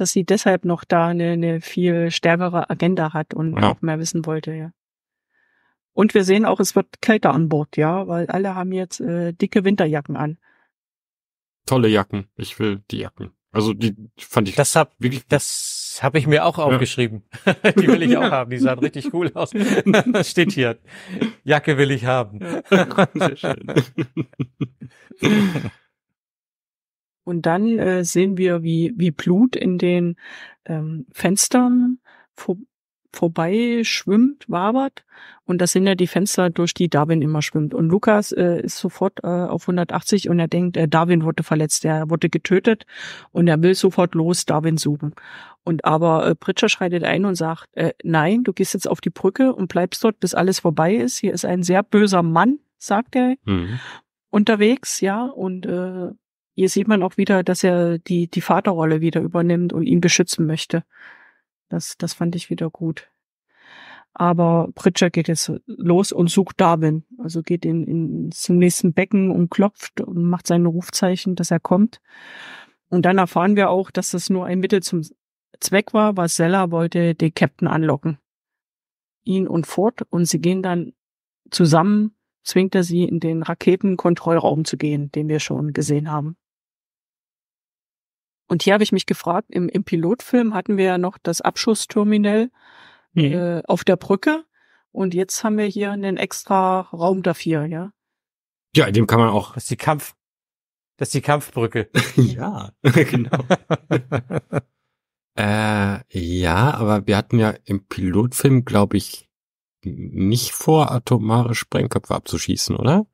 Speaker 1: dass sie deshalb noch da eine, eine viel stärkere Agenda hat und ja. auch mehr wissen wollte, ja. Und wir sehen auch, es wird kälter an Bord, ja, weil alle haben jetzt äh, dicke Winterjacken an.
Speaker 2: Tolle Jacken. Ich will die Jacken. Also die fand ich. Das hab, wirklich
Speaker 3: das habe ich mir auch aufgeschrieben. Ja. die will ich auch haben. Die sahen richtig cool aus. Das steht hier. Jacke will ich haben. Sehr schön.
Speaker 1: Und dann äh, sehen wir, wie, wie Blut in den ähm, Fenstern vor, vorbei schwimmt, wabert. Und das sind ja die Fenster, durch die Darwin immer schwimmt. Und Lukas äh, ist sofort äh, auf 180 und er denkt, äh, Darwin wurde verletzt, er wurde getötet und er will sofort los Darwin suchen. Und aber äh, Pritcher schreitet ein und sagt, äh, nein, du gehst jetzt auf die Brücke und bleibst dort, bis alles vorbei ist. Hier ist ein sehr böser Mann, sagt er. Mhm. Unterwegs, ja, und äh, hier sieht man auch wieder, dass er die, die Vaterrolle wieder übernimmt und ihn beschützen möchte. Das, das fand ich wieder gut. Aber Pritchard geht jetzt los und sucht Darwin. Also geht in, in, zum nächsten Becken und klopft und macht seine Rufzeichen, dass er kommt. Und dann erfahren wir auch, dass das nur ein Mittel zum Zweck war, was Sella wollte den Captain anlocken. Ihn und Ford und sie gehen dann zusammen, zwingt er sie in den Raketenkontrollraum zu gehen, den wir schon gesehen haben. Und hier habe ich mich gefragt, im, im Pilotfilm hatten wir ja noch das Abschussterminal mhm. äh, auf der Brücke und jetzt haben wir hier einen extra Raum dafür, ja.
Speaker 2: Ja, in dem kann man auch. Das ist die Kampf.
Speaker 3: Das ist die Kampfbrücke. ja, genau.
Speaker 2: äh, ja, aber wir hatten ja im Pilotfilm, glaube ich, nicht vor, atomare Sprengköpfe abzuschießen, oder?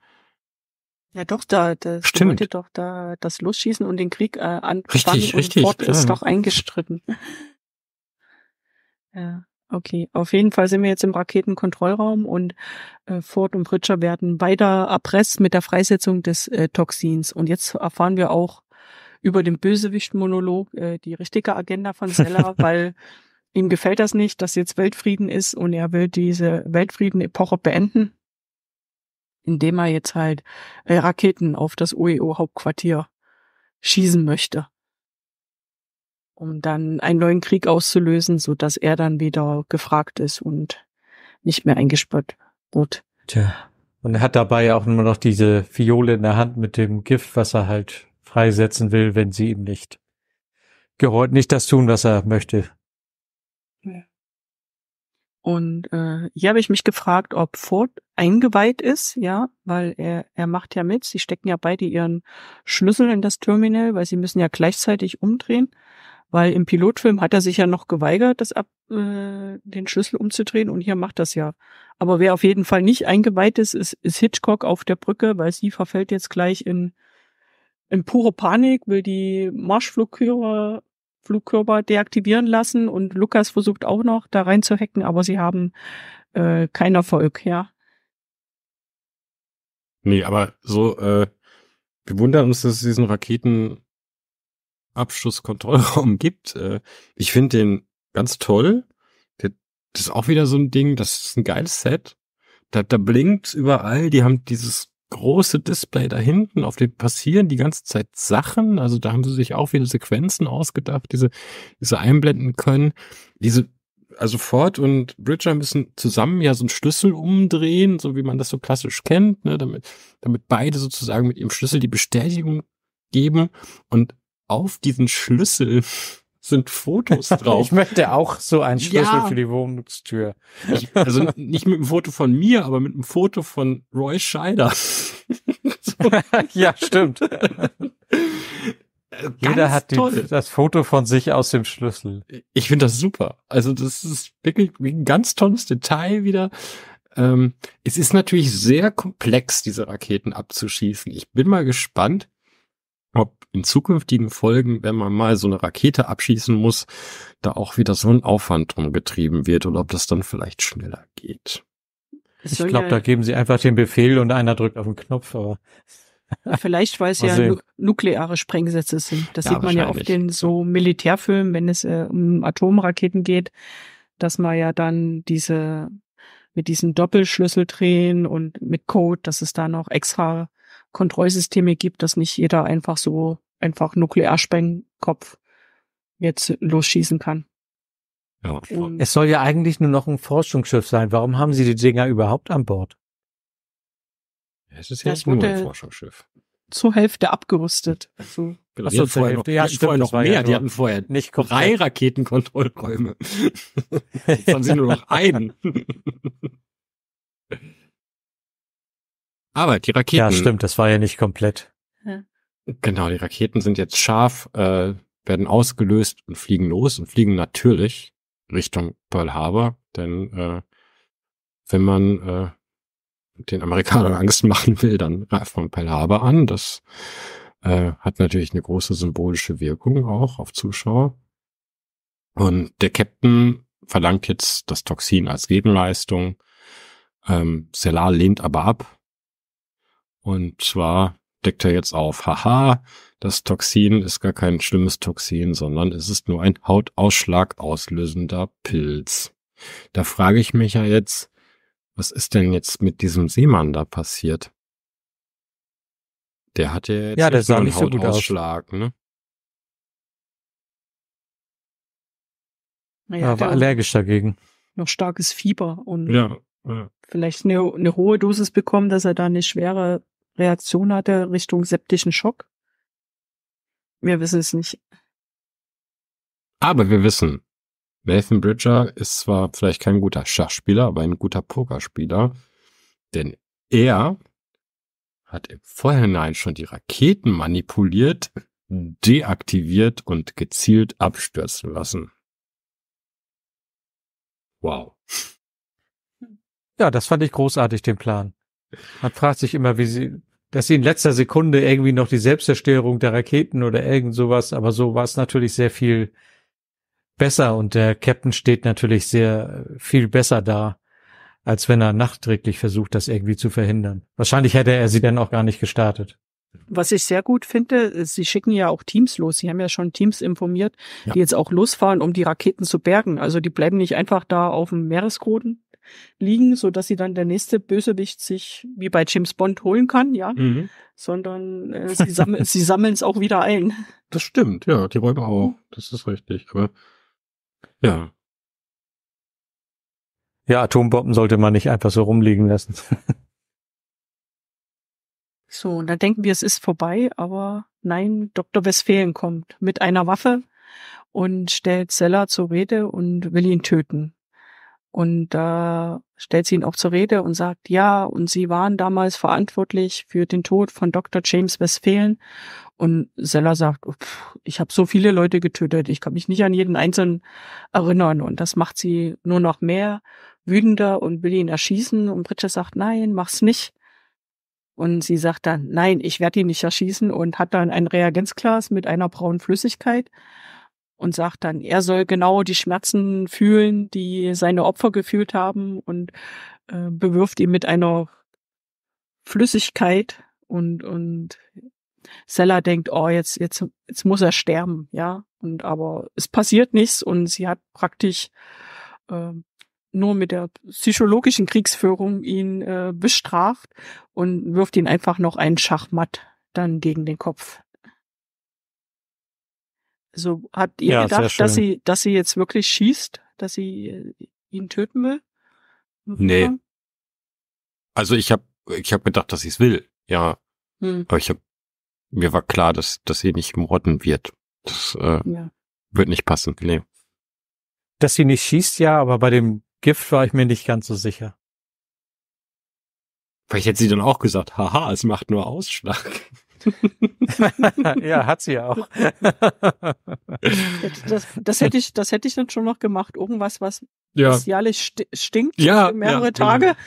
Speaker 1: Ja, doch, da, das Stimmt. doch da das Losschießen und den Krieg äh, anfangen richtig, und richtig, Ford klar. ist doch eingestritten. ja, okay. Auf jeden Fall sind wir jetzt im Raketenkontrollraum und äh, Ford und Pritscher werden weiter erpresst mit der Freisetzung des äh, Toxins. Und jetzt erfahren wir auch über den Bösewicht-Monolog äh, die richtige Agenda von Seller, weil ihm gefällt das nicht, dass jetzt Weltfrieden ist und er will diese Weltfrieden-Epoche beenden indem er jetzt halt äh, Raketen auf das OEO-Hauptquartier schießen möchte, um dann einen neuen Krieg auszulösen, so dass er dann wieder gefragt ist und nicht mehr eingesperrt wird. Tja, und
Speaker 3: er hat dabei auch nur noch diese Fiole in der Hand mit dem Gift, was er halt freisetzen will, wenn sie ihm nicht gehorcht, nicht das tun, was er möchte.
Speaker 1: Und äh, hier habe ich mich gefragt, ob Ford eingeweiht ist, ja, weil er, er macht ja mit. Sie stecken ja beide ihren Schlüssel in das Terminal, weil sie müssen ja gleichzeitig umdrehen. Weil im Pilotfilm hat er sich ja noch geweigert, das ab, äh, den Schlüssel umzudrehen und hier macht das ja. Aber wer auf jeden Fall nicht eingeweiht ist, ist, ist Hitchcock auf der Brücke, weil sie verfällt jetzt gleich in, in pure Panik, will die Marschflugkürer Flugkörper deaktivieren lassen und Lukas versucht auch noch da rein zu hacken, aber sie haben äh, kein Erfolg, ja.
Speaker 2: Nee, aber so, äh, wir wundern uns, dass es diesen Raketenabschusskontrollraum gibt. Äh, ich finde den ganz toll. Der, das ist auch wieder so ein Ding, das ist ein geiles Set. Da, da blinkt überall, die haben dieses große Display da hinten, auf dem passieren die ganze Zeit Sachen. Also da haben sie sich auch wieder Sequenzen ausgedacht, diese, diese einblenden können. Diese, also Ford und Bridger müssen zusammen ja so einen Schlüssel umdrehen, so wie man das so klassisch kennt, ne, damit, damit beide sozusagen mit ihrem Schlüssel die Bestätigung geben und auf diesen Schlüssel sind Fotos drauf. ich möchte auch so einen Schlüssel ja. für die Wohnungstür. Ich, also nicht mit einem Foto von mir, aber mit einem Foto von Roy Scheider. ja, stimmt. Äh, Jeder hat die, das
Speaker 3: Foto von sich aus dem Schlüssel.
Speaker 2: Ich finde das super. Also das ist wirklich ein ganz tolles Detail wieder. Ähm, es ist natürlich sehr komplex, diese Raketen abzuschießen. Ich bin mal gespannt, ob in zukünftigen Folgen, wenn man mal so eine Rakete abschießen muss, da auch wieder so ein Aufwand drum getrieben wird oder ob das dann vielleicht schneller geht.
Speaker 1: Ich glaube, ja da
Speaker 3: geben sie einfach den Befehl und einer drückt auf den Knopf, aber.
Speaker 1: Vielleicht, weil es ja sehen. nukleare Sprengsätze sind. Das ja, sieht man ja oft in so Militärfilmen, wenn es äh, um Atomraketen geht, dass man ja dann diese mit diesen Doppelschlüssel drehen und mit Code, dass es da noch extra Kontrollsysteme gibt, dass nicht jeder einfach so einfach Nuklearsprengkopf jetzt losschießen kann.
Speaker 3: Ja. Es soll ja eigentlich nur noch ein Forschungsschiff sein. Warum haben sie die Dinger überhaupt an Bord?
Speaker 2: Es ist jetzt nur ein Forschungsschiff.
Speaker 1: Zur Hälfte abgerüstet. Also genau. Achso, Hälfte. Noch, ja, stimmt, vorher noch mehr. Ja die hatten vorher
Speaker 2: nicht drei Raketenkontrollräume. jetzt haben sie nur noch einen. Aber die Raketen. Ja, stimmt, das war ja nicht komplett. Genau, die Raketen sind jetzt scharf, äh, werden ausgelöst und fliegen los und fliegen natürlich Richtung Pearl Harbor, denn äh, wenn man äh, den Amerikanern Angst machen will, dann man Pearl Harbor an. Das äh, hat natürlich eine große symbolische Wirkung auch auf Zuschauer. Und der Captain verlangt jetzt das Toxin als Gegenleistung. Ähm, Selar lehnt aber ab, und zwar deckt er jetzt auf, haha, das Toxin ist gar kein schlimmes Toxin, sondern es ist nur ein Hautausschlag auslösender Pilz. Da frage ich mich ja jetzt, was ist denn jetzt mit diesem Seemann da passiert? Der hatte ja jetzt ja, der sah einen Hautausschlag, so ne?
Speaker 1: Naja, er war allergisch dagegen. Noch starkes Fieber und ja, ja. vielleicht eine, eine hohe Dosis bekommen, dass er da eine schwere Reaktion hatte Richtung septischen Schock? Wir wissen es nicht.
Speaker 2: Aber wir wissen, Nathan Bridger ist zwar vielleicht kein guter Schachspieler, aber ein guter Pokerspieler, denn er hat im Vorhinein schon die Raketen manipuliert, deaktiviert und gezielt abstürzen lassen. Wow.
Speaker 3: Ja, das fand ich großartig, den Plan. Man fragt sich immer, wie sie, dass sie in letzter Sekunde irgendwie noch die Selbstzerstörung der Raketen oder irgend sowas, aber so war es natürlich sehr viel besser und der Captain steht natürlich sehr viel besser da, als wenn er nachträglich versucht, das irgendwie zu verhindern. Wahrscheinlich hätte er sie dann auch gar nicht gestartet.
Speaker 1: Was ich sehr gut finde, sie schicken ja auch Teams los. Sie haben ja schon Teams informiert, ja. die jetzt auch losfahren, um die Raketen zu bergen. Also die bleiben nicht einfach da auf dem Meeresgroten, liegen, so dass sie dann der nächste Bösewicht sich wie bei James Bond holen kann, ja, mhm. sondern äh, sie, sammel, sie sammeln es auch wieder ein.
Speaker 2: Das stimmt, ja, die Räuber auch, mhm. das ist richtig, aber ja. Ja,
Speaker 3: Atombomben sollte man nicht einfach so rumliegen
Speaker 1: lassen. so, und dann denken wir, es ist vorbei, aber nein, Dr. Westphalen kommt mit einer Waffe, und stellt Seller zur Rede und will ihn töten. Und da äh, stellt sie ihn auch zur Rede und sagt, ja, und sie waren damals verantwortlich für den Tod von Dr. James Westphalen. Und Seller sagt, oh, ich habe so viele Leute getötet, ich kann mich nicht an jeden Einzelnen erinnern. Und das macht sie nur noch mehr wütender und will ihn erschießen. Und Bridget sagt, nein, mach's nicht. Und sie sagt dann, nein, ich werde ihn nicht erschießen und hat dann ein Reagenzglas mit einer braunen Flüssigkeit und sagt dann, er soll genau die Schmerzen fühlen, die seine Opfer gefühlt haben und äh, bewirft ihn mit einer Flüssigkeit und, und Sella denkt, oh, jetzt, jetzt, jetzt muss er sterben, ja. Und aber es passiert nichts und sie hat praktisch äh, nur mit der psychologischen Kriegsführung ihn äh, bestraft und wirft ihn einfach noch einen Schachmatt dann gegen den Kopf. So habt ihr ja, gedacht, dass sie, dass sie jetzt wirklich schießt, dass sie äh, ihn töten will? Hm, nee.
Speaker 2: Also ich habe ich hab gedacht, dass sie es will, ja. Hm. Aber ich hab, mir war klar, dass, dass sie nicht morden wird. Das äh, ja. wird nicht passen, nee.
Speaker 3: Dass sie nicht schießt, ja, aber bei dem Gift war ich mir nicht ganz so sicher.
Speaker 2: Vielleicht hätte sie dann auch gesagt, haha, es macht nur Ausschlag.
Speaker 1: ja, hat sie ja auch. das, das, hätte ich, das hätte ich dann schon noch gemacht. Irgendwas, was ja. jährlich stinkt ja, mehrere ja, Tage. Genau.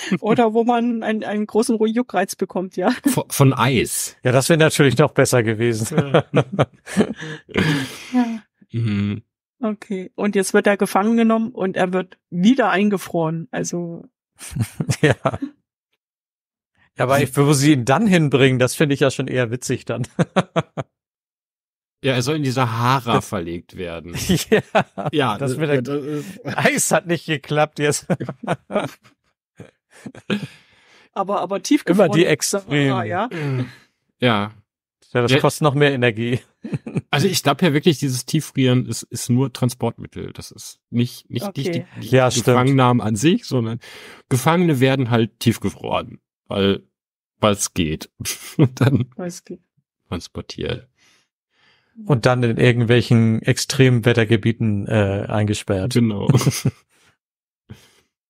Speaker 1: Oder wo man einen, einen großen Juckreiz bekommt, ja.
Speaker 2: Von, von Eis. Ja, das wäre
Speaker 3: natürlich noch besser gewesen. ja. Mhm.
Speaker 1: Okay. Und jetzt wird er gefangen genommen und er wird wieder eingefroren. Also. ja.
Speaker 3: Ja, aber ich, wo sie ihn dann hinbringen, das finde ich ja schon eher
Speaker 2: witzig dann. Ja, er soll in die Sahara das, verlegt werden. Ja, ja das, das mit der das
Speaker 3: Eis hat nicht geklappt jetzt.
Speaker 1: aber aber tiefgefroren. Immer die Extrem. Ah, ja.
Speaker 2: ja. Ja, das ja. kostet noch mehr Energie. Also ich glaube ja wirklich, dieses Tieffrieren ist, ist nur Transportmittel. Das ist nicht, nicht, okay. nicht die, die ja, Gefangennahmen an sich, sondern Gefangene werden halt tiefgefroren weil es geht. Und dann weil's geht. transportiert.
Speaker 3: Und dann in irgendwelchen extremen Wettergebieten äh, eingesperrt. Genau.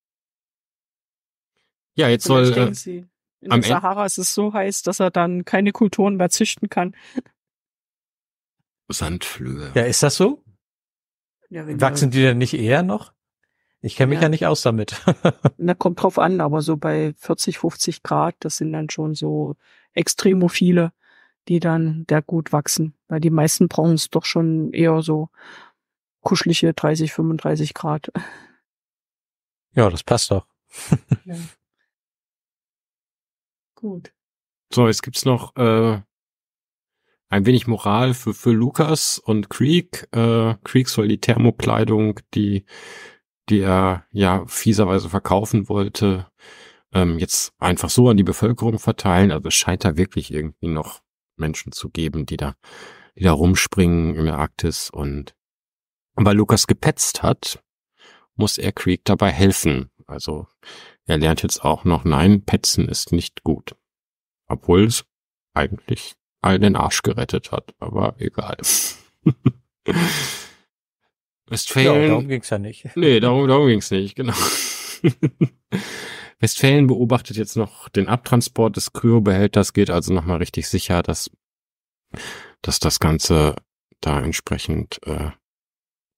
Speaker 2: ja, jetzt soll. Äh, in am der
Speaker 1: Sahara End ist es so heiß, dass er dann keine Kulturen mehr züchten kann.
Speaker 2: Sandflöhe. Ja, ist das so?
Speaker 1: Ja, genau. Wachsen die
Speaker 3: denn nicht eher noch? Ich kenne mich ja. ja. nicht aus damit.
Speaker 1: Na, kommt drauf an, aber so bei 40, 50 Grad, das sind dann schon so Extremophile, die dann da gut wachsen. Weil die meisten brauchen es doch schon eher so kuschelige 30, 35 Grad.
Speaker 2: Ja, das passt doch.
Speaker 1: ja. Gut.
Speaker 2: So, jetzt gibt's noch äh, ein wenig Moral für, für Lukas und Krieg. Äh, Krieg soll die Thermokleidung, die die er ja fieserweise verkaufen wollte, ähm, jetzt einfach so an die Bevölkerung verteilen. Also es scheint da wirklich irgendwie noch Menschen zu geben, die da, die da rumspringen in der Arktis. Und weil Lukas gepetzt hat, muss er Creek dabei helfen. Also er lernt jetzt auch noch, nein, Petzen ist nicht gut. Obwohl es eigentlich allen den Arsch gerettet hat, aber egal. Westfalen. Ja, darum ging's ja nicht. Nee, darum, darum ging's nicht, genau. Westfalen beobachtet jetzt noch den Abtransport des Kryobehälters, geht also nochmal richtig sicher, dass, dass das Ganze da entsprechend äh,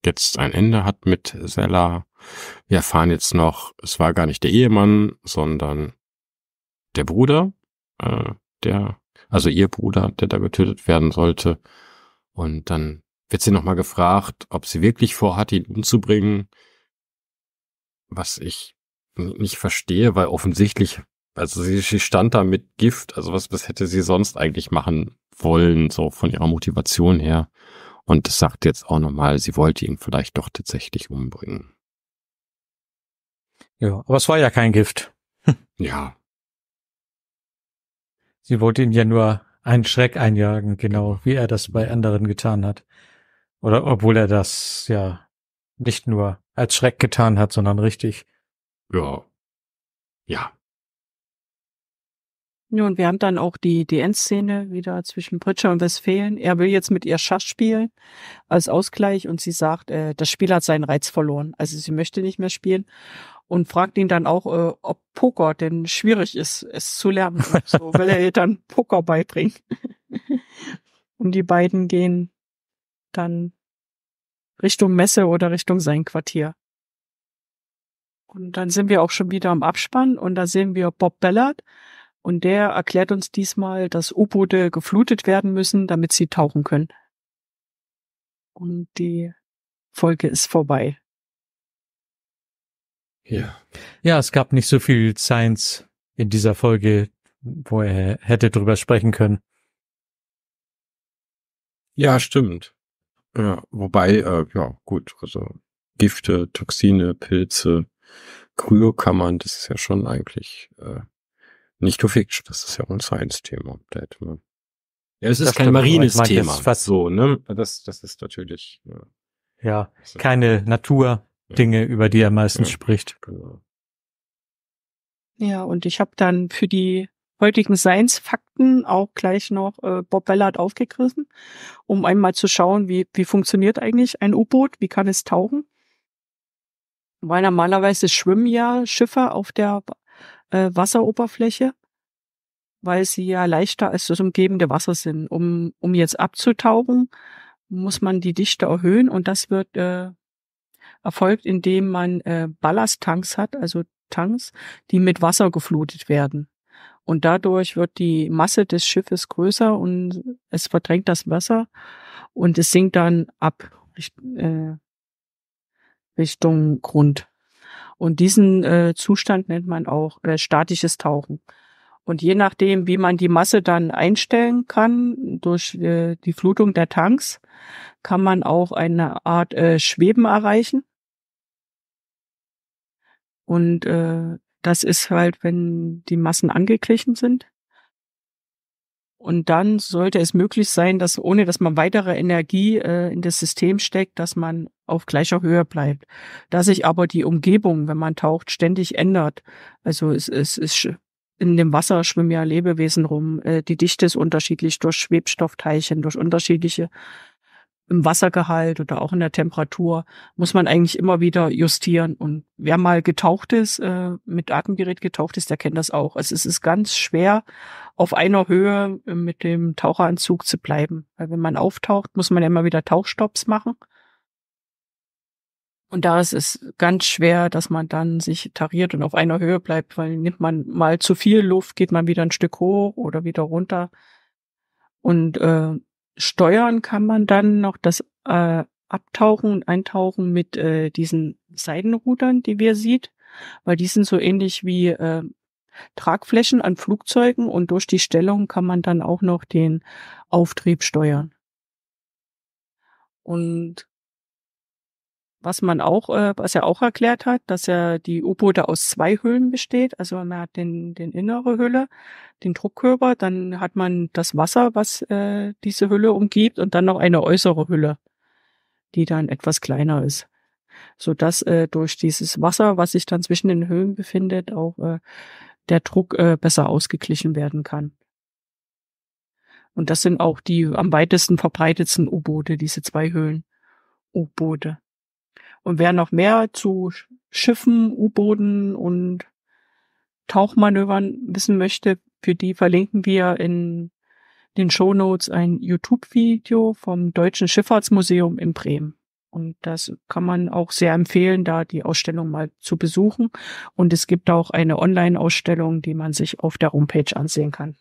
Speaker 2: jetzt ein Ende hat mit Sella. Wir erfahren jetzt noch, es war gar nicht der Ehemann, sondern der Bruder, äh, der, also ihr Bruder, der da getötet werden sollte. Und dann wird sie nochmal gefragt, ob sie wirklich vorhat, ihn umzubringen. Was ich nicht verstehe, weil offensichtlich, also sie, sie stand da mit Gift, also was, was hätte sie sonst eigentlich machen wollen, so von ihrer Motivation her. Und das sagt jetzt auch nochmal, sie wollte ihn vielleicht doch tatsächlich umbringen.
Speaker 3: Ja, aber es war ja kein Gift. ja. Sie wollte ihn ja nur einen Schreck einjagen, genau wie er das bei anderen getan hat. Oder obwohl er das ja nicht nur als Schreck getan hat, sondern richtig.
Speaker 2: Ja. Ja.
Speaker 1: Nun, wir haben dann auch die, die Endszene wieder zwischen Pritscher und Westfalen. Er will jetzt mit ihr Schach spielen als Ausgleich und sie sagt, äh, das Spiel hat seinen Reiz verloren. Also sie möchte nicht mehr spielen und fragt ihn dann auch, äh, ob Poker denn schwierig ist, es zu lernen. so will er ihr dann Poker beibringen. und die beiden gehen dann Richtung Messe oder Richtung sein Quartier. Und dann sind wir auch schon wieder am Abspann und da sehen wir Bob Ballard und der erklärt uns diesmal, dass U-Boote geflutet werden müssen, damit sie tauchen können. Und die Folge ist vorbei.
Speaker 3: Ja. Ja, es gab nicht so viel Science in dieser Folge, wo er hätte drüber sprechen können.
Speaker 2: Ja, stimmt. Ja, äh, wobei, äh, ja, gut, also Gifte, Toxine, Pilze, Kryokammern, das ist ja schon eigentlich äh, nicht so fiction, das ist ja auch ein Science-Thema. Da hätte man. Ja, es ist das kein marines Thema. Das ist Fast so, ne? Das, das ist natürlich. Ja, ja so.
Speaker 3: keine Naturdinge, ja. über die er meistens ja, spricht.
Speaker 2: Genau.
Speaker 1: Ja, und ich habe dann für die heutigen Science-Fakten auch gleich noch äh, Bob Bellard aufgegriffen, um einmal zu schauen, wie, wie funktioniert eigentlich ein U-Boot, wie kann es tauchen. Weil normalerweise schwimmen ja Schiffe auf der äh, Wasseroberfläche, weil sie ja leichter als das umgebende Wasser sind. Um, um jetzt abzutauchen, muss man die Dichte erhöhen und das wird äh, erfolgt, indem man äh, Ballasttanks hat, also Tanks, die mit Wasser geflutet werden. Und dadurch wird die Masse des Schiffes größer und es verdrängt das Wasser und es sinkt dann ab äh, Richtung Grund. Und diesen äh, Zustand nennt man auch äh, statisches Tauchen. Und je nachdem, wie man die Masse dann einstellen kann, durch die Flutung der Tanks, kann man auch eine Art Schweben erreichen. Und das ist halt, wenn die Massen angeglichen sind. Und dann sollte es möglich sein, dass ohne dass man weitere Energie äh, in das System steckt, dass man auf gleicher Höhe bleibt. Dass sich aber die Umgebung, wenn man taucht, ständig ändert. Also es, es ist in dem Wasser schwimmen ja Lebewesen rum. Äh, die Dichte ist unterschiedlich durch Schwebstoffteilchen, durch unterschiedliche im Wassergehalt oder auch in der Temperatur muss man eigentlich immer wieder justieren. Und wer mal getaucht ist, äh, mit Atemgerät getaucht ist, der kennt das auch. Also es ist ganz schwer, auf einer Höhe äh, mit dem Taucheranzug zu bleiben. Weil wenn man auftaucht, muss man ja immer wieder Tauchstops machen. Und da ist es ganz schwer, dass man dann sich tariert und auf einer Höhe bleibt, weil nimmt man mal zu viel Luft, geht man wieder ein Stück hoch oder wieder runter. Und äh, steuern kann man dann noch das äh, Abtauchen und Eintauchen mit äh, diesen Seidenrudern, die wir sieht, weil die sind so ähnlich wie äh, Tragflächen an Flugzeugen und durch die Stellung kann man dann auch noch den Auftrieb steuern. Und was man auch, äh, was er auch erklärt hat, dass er die U-Boote aus zwei Höhlen besteht. Also man hat den, den innere Hülle, den Druckkörper, dann hat man das Wasser, was äh, diese Hülle umgibt, und dann noch eine äußere Hülle, die dann etwas kleiner ist. Sodass äh, durch dieses Wasser, was sich dann zwischen den Höhlen befindet, auch äh, der Druck äh, besser ausgeglichen werden kann. Und das sind auch die am weitesten verbreitetsten U-Boote, diese zwei Höhlen. U-Boote. Und wer noch mehr zu Schiffen, U-Booten und Tauchmanövern wissen möchte, für die verlinken wir in den Shownotes ein YouTube-Video vom Deutschen Schifffahrtsmuseum in Bremen. Und das kann man auch sehr empfehlen, da die Ausstellung mal zu besuchen. Und es gibt auch eine Online-Ausstellung, die man sich auf der Homepage ansehen kann.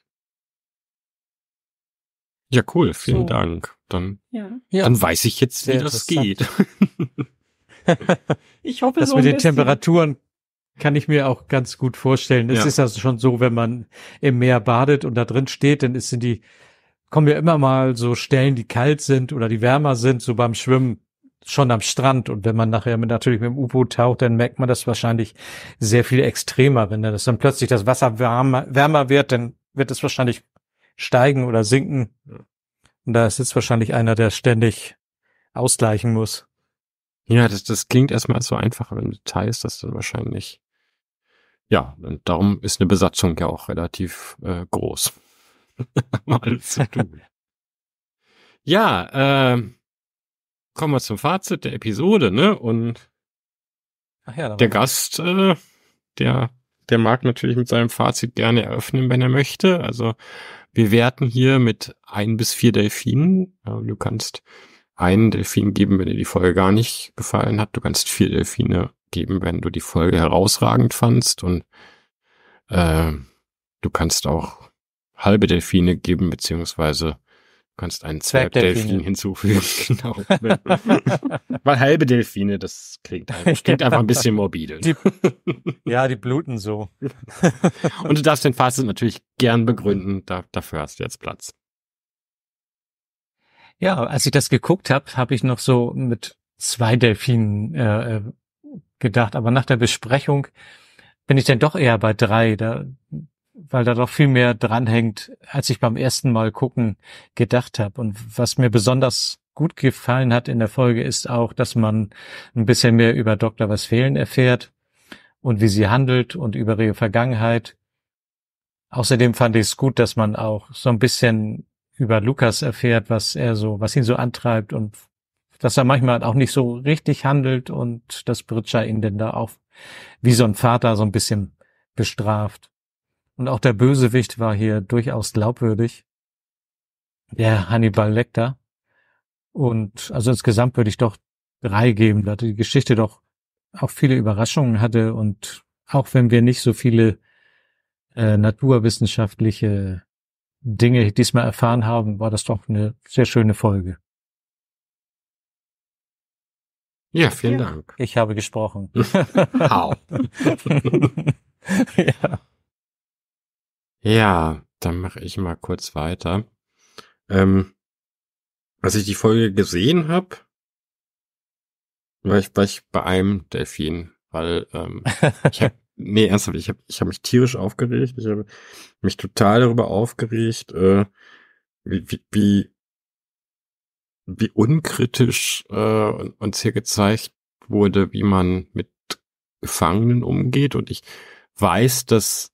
Speaker 2: Ja, cool. Vielen so. Dank. Dann, ja. dann weiß ich jetzt, wie ja, das geht. ich hoffe das so. Das mit den Temperaturen
Speaker 3: kann ich mir auch ganz gut vorstellen. Es ja. ist also schon so, wenn man im Meer badet und da drin steht, dann ist, sind die, kommen ja immer mal so Stellen, die kalt sind oder die wärmer sind, so beim Schwimmen schon am Strand. Und wenn man nachher mit, natürlich mit dem U-Boot taucht, dann merkt man das wahrscheinlich sehr viel extremer. Wenn das dann plötzlich das Wasser wärmer, wärmer wird, dann wird es wahrscheinlich steigen oder sinken. Und da ist jetzt wahrscheinlich einer, der ständig ausgleichen muss. Ja,
Speaker 2: das, das klingt erstmal so einfach, aber im Detail ist das dann wahrscheinlich. Ja, und darum ist eine Besatzung ja auch relativ äh, groß. Alles zu tun. ja, äh, kommen wir zum Fazit der Episode, ne? Und ja, der Gast, äh, der, der mag natürlich mit seinem Fazit gerne eröffnen, wenn er möchte. Also wir werten hier mit ein bis vier Delfinen. Ja, äh, du kannst einen Delfin geben, wenn dir die Folge gar nicht gefallen hat. Du kannst vier Delfine geben, wenn du die Folge herausragend fandst. Und äh, du kannst auch halbe Delfine geben, beziehungsweise Du kannst einen Zwergdelfin hinzufügen. genau. Weil halbe Delfine, das klingt, halt, das klingt einfach ein bisschen morbide. Die,
Speaker 3: ja, die bluten so.
Speaker 2: Und du darfst den Fazit natürlich gern begründen. Da, dafür hast du jetzt Platz.
Speaker 3: Ja, als ich das geguckt habe, habe ich noch so mit zwei Delfinen äh, äh, gedacht, aber nach der Besprechung bin ich dann doch eher bei drei, da, weil da doch viel mehr dranhängt, als ich beim ersten Mal gucken gedacht habe. Und was mir besonders gut gefallen hat in der Folge ist auch, dass man ein bisschen mehr über Dr. Was Fehlen erfährt und wie sie handelt und über ihre Vergangenheit. Außerdem fand ich es gut, dass man auch so ein bisschen über Lukas erfährt, was er so, was ihn so antreibt und dass er manchmal auch nicht so richtig handelt und dass Britscher ihn denn da auch wie so ein Vater so ein bisschen bestraft. Und auch der Bösewicht war hier durchaus glaubwürdig. Der Hannibal Lecter. Und also insgesamt würde ich doch drei geben, da die Geschichte doch auch viele Überraschungen hatte und auch wenn wir nicht so viele äh, naturwissenschaftliche Dinge diesmal erfahren haben, war das doch eine sehr schöne Folge. Ja, vielen ja. Dank. Ich habe gesprochen. Hau. ja.
Speaker 2: ja, dann mache ich mal kurz weiter. Ähm, als ich die Folge gesehen habe, war ich, war ich bei einem Delfin, weil ähm, ich habe nee, ernsthaft, ich habe ich hab mich tierisch aufgeregt. Ich habe mich total darüber aufgeregt, äh, wie, wie, wie, wie unkritisch äh, uns hier gezeigt wurde, wie man mit Gefangenen umgeht. Und ich weiß, dass,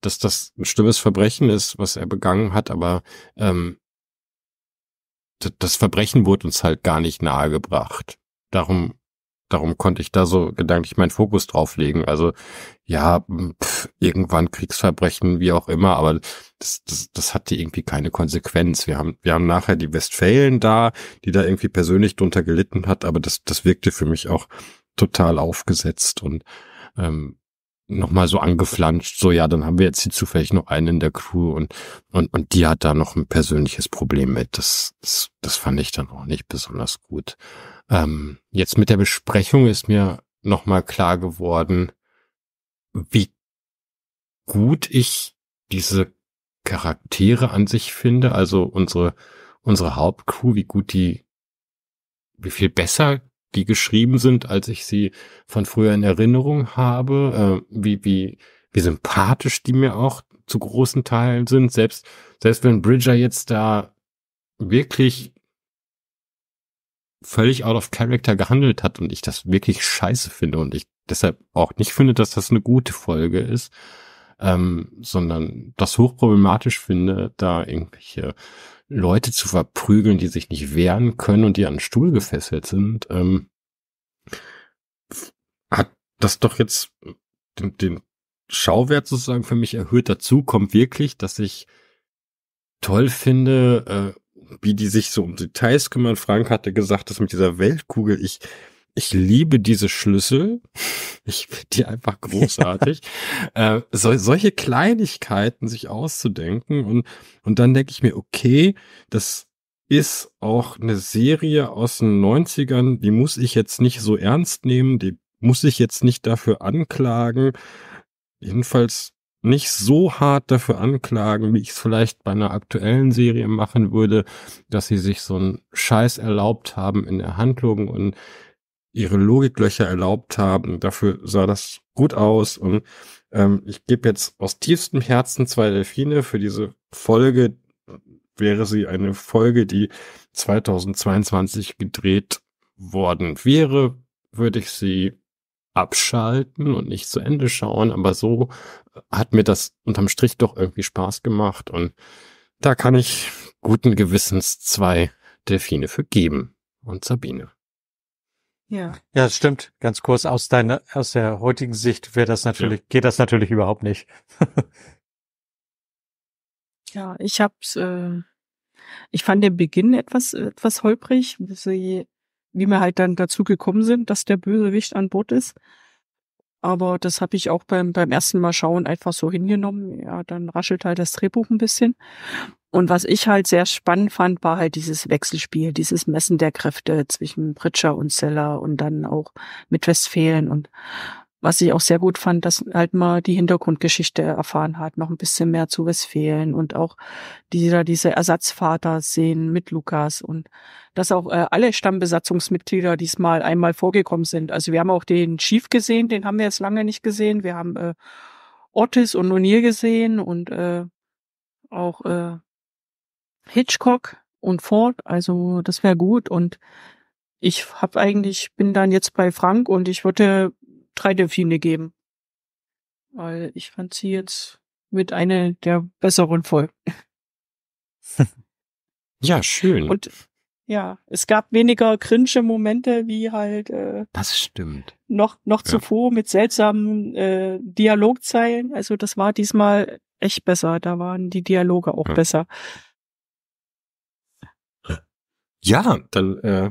Speaker 2: dass das ein schlimmes Verbrechen ist, was er begangen hat, aber ähm, das Verbrechen wurde uns halt gar nicht nahegebracht. Darum darum konnte ich da so gedanklich meinen Fokus drauf legen. Also ja, pff, irgendwann Kriegsverbrechen, wie auch immer, aber das, das, das hatte irgendwie keine Konsequenz. Wir haben, wir haben nachher die Westfalen da, die da irgendwie persönlich drunter gelitten hat, aber das, das wirkte für mich auch total aufgesetzt und ähm, nochmal so angeflanscht, so ja, dann haben wir jetzt hier zufällig noch einen in der Crew und, und, und die hat da noch ein persönliches Problem mit. Das, das, das fand ich dann auch nicht besonders gut. Ähm, jetzt mit der Besprechung ist mir nochmal klar geworden, wie gut ich diese Charaktere an sich finde, also unsere, unsere Hauptcrew, wie gut die, wie viel besser die geschrieben sind, als ich sie von früher in Erinnerung habe, äh, wie, wie, wie sympathisch die mir auch zu großen Teilen sind. Selbst, selbst wenn Bridger jetzt da wirklich völlig out of character gehandelt hat und ich das wirklich scheiße finde und ich deshalb auch nicht finde, dass das eine gute Folge ist, ähm, sondern das hochproblematisch finde, da irgendwelche Leute zu verprügeln, die sich nicht wehren können und die an den Stuhl gefesselt sind, ähm, hat das doch jetzt den, den Schauwert sozusagen für mich erhöht. Dazu kommt wirklich, dass ich toll finde, äh, wie die sich so um Details kümmern. Frank hatte gesagt, dass mit dieser Weltkugel, ich, ich liebe diese Schlüssel. Ich finde die einfach großartig. äh, so, solche Kleinigkeiten sich auszudenken und, und dann denke ich mir, okay, das ist auch eine Serie aus den 90ern, die muss ich jetzt nicht so ernst nehmen, die muss ich jetzt nicht dafür anklagen. Jedenfalls nicht so hart dafür anklagen, wie ich es vielleicht bei einer aktuellen Serie machen würde, dass sie sich so einen Scheiß erlaubt haben in der Handlung und ihre Logiklöcher erlaubt haben. Dafür sah das gut aus und ähm, ich gebe jetzt aus tiefstem Herzen zwei Delfine für diese Folge. Wäre sie eine Folge, die 2022 gedreht worden wäre, würde ich sie abschalten und nicht zu Ende schauen, aber so äh, hat mir das unterm Strich doch irgendwie Spaß gemacht und da kann ich guten Gewissens zwei Delfine für geben und Sabine. Ja. Ja,
Speaker 3: das stimmt. Ganz kurz aus deiner, aus der heutigen Sicht wäre das natürlich, ja. geht das natürlich überhaupt nicht.
Speaker 1: ja, ich hab's, äh, ich fand den Beginn etwas, äh, etwas holprig, wie sie wie wir halt dann dazu gekommen sind, dass der Bösewicht an Bord ist. Aber das habe ich auch beim, beim ersten Mal schauen einfach so hingenommen. Ja, dann raschelt halt das Drehbuch ein bisschen. Und was ich halt sehr spannend fand, war halt dieses Wechselspiel, dieses Messen der Kräfte zwischen Pritscher und Seller und dann auch mit Westfalen und was ich auch sehr gut fand, dass halt mal die Hintergrundgeschichte erfahren hat, noch ein bisschen mehr zu Westfalen und auch dieser, diese Ersatzvater sehen mit Lukas und dass auch äh, alle Stammbesatzungsmitglieder diesmal einmal vorgekommen sind. Also wir haben auch den Chief gesehen, den haben wir jetzt lange nicht gesehen. Wir haben äh, Otis und O'Neill gesehen und äh, auch äh, Hitchcock und Ford. Also das wäre gut und ich habe eigentlich bin dann jetzt bei Frank und ich würde drei Delfine geben. Weil ich fand sie jetzt mit einer der besseren Folgen. ja, schön. Und ja, es gab weniger cringe Momente wie halt äh, Das stimmt. Noch noch ja. zuvor mit seltsamen äh, Dialogzeilen, also das war diesmal echt besser, da waren die Dialoge auch ja. besser.
Speaker 2: Ja, dann äh,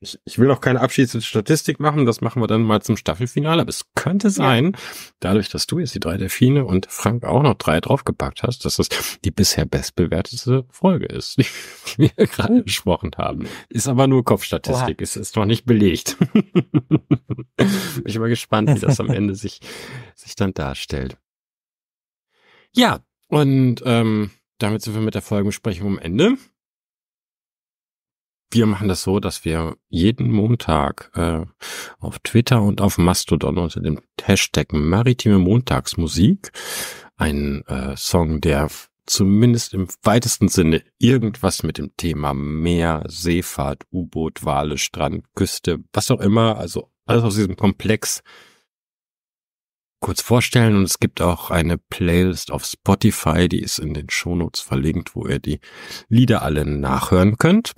Speaker 2: ich, ich will auch keine abschließende Statistik machen, das machen wir dann mal zum Staffelfinale. Aber es könnte sein, ja. dadurch, dass du jetzt die drei Delfine und Frank auch noch drei draufgepackt hast, dass das die bisher bestbewerteste Folge ist, die wir gerade oh. gesprochen haben. Ist aber nur Kopfstatistik, es ist, ist noch nicht belegt. Bin ich mal gespannt, wie das am Ende sich, sich dann darstellt. Ja, und ähm, damit sind wir mit der Folgenbesprechung am Ende wir machen das so, dass wir jeden Montag äh, auf Twitter und auf Mastodon unter dem Hashtag Maritime Montagsmusik einen äh, Song, der zumindest im weitesten Sinne irgendwas mit dem Thema Meer, Seefahrt, U-Boot, Wale, Strand, Küste, was auch immer, also alles aus diesem Komplex kurz vorstellen. Und es gibt auch eine Playlist auf Spotify, die ist in den Shownotes verlinkt, wo ihr die Lieder alle nachhören könnt.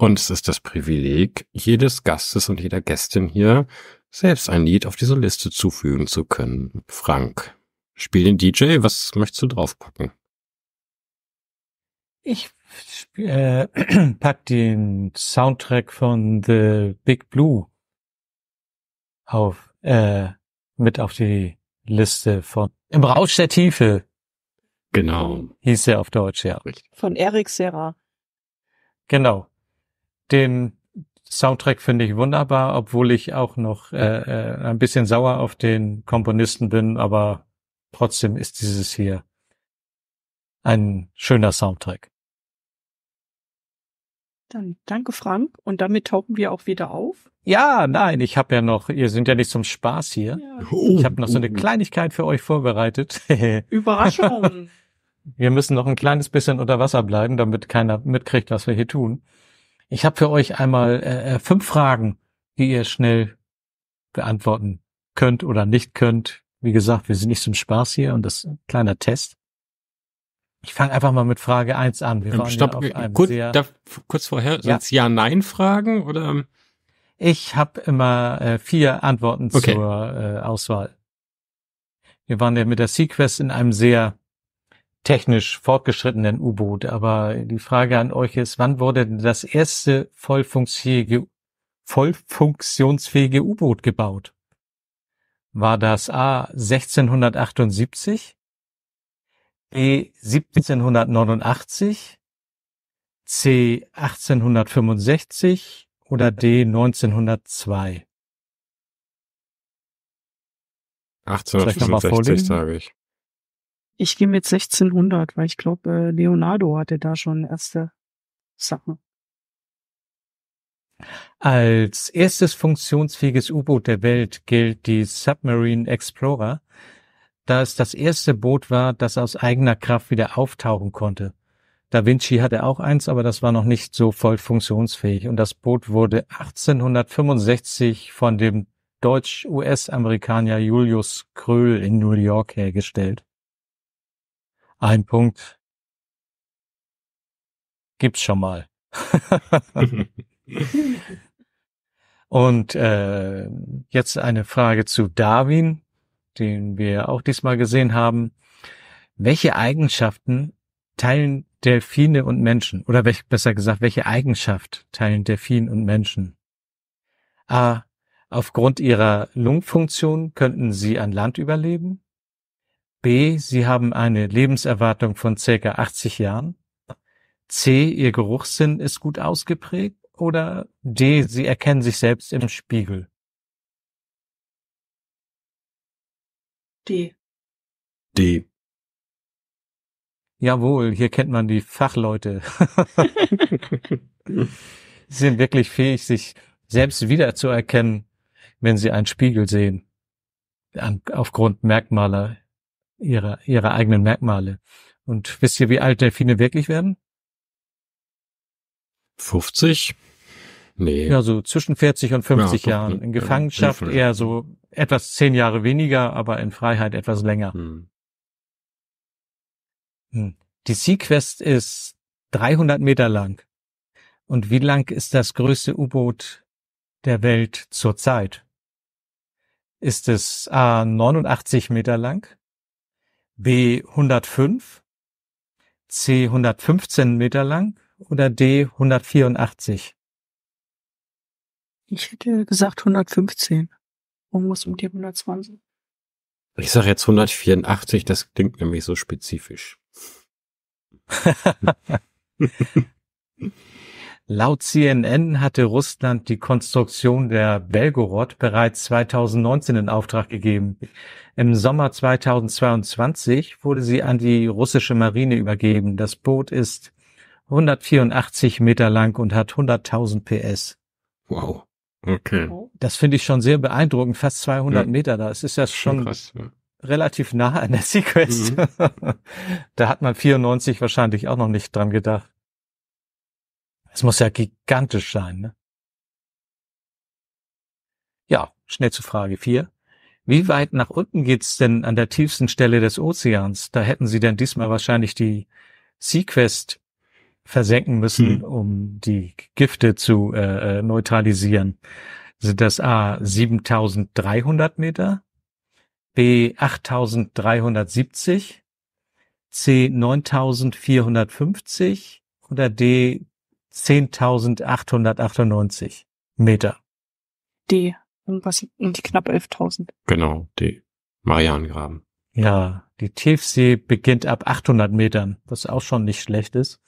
Speaker 2: Und es ist das Privileg jedes Gastes und jeder Gästin hier, selbst ein Lied auf diese Liste zufügen zu können. Frank, spiel den DJ, was möchtest du draufpacken?
Speaker 1: Ich
Speaker 3: äh, pack den Soundtrack von The Big Blue auf, äh, mit auf die Liste von Im Rausch der Tiefe. Genau. Hieß er auf Deutsch, ja.
Speaker 1: Von Eric Serra.
Speaker 3: Genau den Soundtrack finde ich wunderbar, obwohl ich auch noch äh, äh, ein bisschen sauer auf den Komponisten bin, aber trotzdem ist dieses hier ein schöner Soundtrack.
Speaker 1: Dann danke Frank und damit tauchen wir auch wieder auf.
Speaker 3: Ja, nein, ich habe ja noch, ihr sind ja nicht zum Spaß hier. Ja. Ich habe noch so eine Kleinigkeit für euch vorbereitet.
Speaker 1: Überraschung.
Speaker 3: wir müssen noch ein kleines bisschen unter Wasser bleiben, damit keiner mitkriegt, was wir hier tun. Ich habe für euch einmal äh, äh, fünf Fragen, die ihr schnell beantworten könnt oder nicht könnt. Wie gesagt, wir sind nicht zum Spaß hier und das ist ein kleiner Test. Ich fange einfach mal mit Frage eins an. Wir ähm, waren Stopp, ja auf äh, einem kurz, sehr, darf,
Speaker 2: kurz vorher, ja. Ja-Nein-Fragen oder? Ähm?
Speaker 3: Ich habe immer äh, vier Antworten okay. zur äh, Auswahl. Wir waren ja mit der Sequest in einem sehr technisch fortgeschrittenen U-Boot. Aber die Frage an euch ist, wann wurde das erste vollfunktionsfähige, funktionsfähige, U-Boot gebaut? War das A 1678, B 1789, C 1865 oder D 1902? 1865 sage ich.
Speaker 1: Ich gehe mit 1600, weil ich glaube, äh, Leonardo hatte da schon erste Sachen.
Speaker 3: Als erstes funktionsfähiges U-Boot der Welt gilt die Submarine Explorer, da es das erste Boot war, das aus eigener Kraft wieder auftauchen konnte. Da Vinci hatte auch eins, aber das war noch nicht so voll funktionsfähig und das Boot wurde 1865 von dem Deutsch-US-Amerikaner Julius Kröhl in New York hergestellt ein Punkt gibt's schon mal. Und äh, jetzt eine Frage zu Darwin, den wir auch diesmal gesehen haben. Welche Eigenschaften teilen Delfine und Menschen? Oder welch, besser gesagt, welche Eigenschaft teilen Delfine und Menschen? A. Aufgrund ihrer Lungenfunktion könnten sie an Land überleben. B. Sie haben eine Lebenserwartung von circa 80 Jahren. C. Ihr Geruchssinn ist gut ausgeprägt. Oder D. Sie erkennen sich selbst im Spiegel.
Speaker 1: D. D.
Speaker 3: Jawohl, hier kennt man die Fachleute. sie sind wirklich fähig, sich selbst wiederzuerkennen, wenn sie einen Spiegel sehen. aufgrund Merkmaler ihre, ihre eigenen Merkmale. Und wisst ihr, wie alt Delfine wirklich werden? 50? Nee. Ja, so zwischen 40 und 50 ja, Jahren. In Gefangenschaft ja, eher so etwas zehn Jahre weniger, aber in Freiheit etwas länger. Hm. hm. Die Sea Quest ist 300 Meter lang. Und wie lang ist das größte U-Boot der Welt zurzeit? Ist es A, 89 Meter lang, B 105, C 115 Meter lang oder D 184?
Speaker 1: Ich hätte gesagt 115. Warum muss mit dir 120?
Speaker 2: Ich sage jetzt 184, das klingt nämlich so spezifisch.
Speaker 3: Laut CNN hatte Russland die Konstruktion der Belgorod bereits 2019 in Auftrag gegeben. Im Sommer 2022 wurde sie an die russische Marine übergeben. Das Boot ist 184 Meter lang und hat 100.000 PS. Wow. Okay. Das finde ich schon sehr beeindruckend. Fast 200 ja. Meter da. Es ist ja schon, schon krass, ja. relativ nah an der Sequest. Mhm. da hat man 94 wahrscheinlich auch noch nicht dran gedacht. Es muss ja gigantisch sein. Ne? Ja, schnell zu Frage 4. Wie weit nach unten geht's denn an der tiefsten Stelle des Ozeans? Da hätten Sie denn diesmal wahrscheinlich die Sequest versenken müssen, hm. um die Gifte zu äh, äh neutralisieren. Sind das A 7300 Meter, B 8370, C 9450 oder D 10.898 Meter.
Speaker 1: D. Irgendwas um die knapp 11.000.
Speaker 2: Genau, D. Marianengraben.
Speaker 3: Ja, die Tiefsee beginnt ab 800 Metern, was auch schon nicht schlecht ist.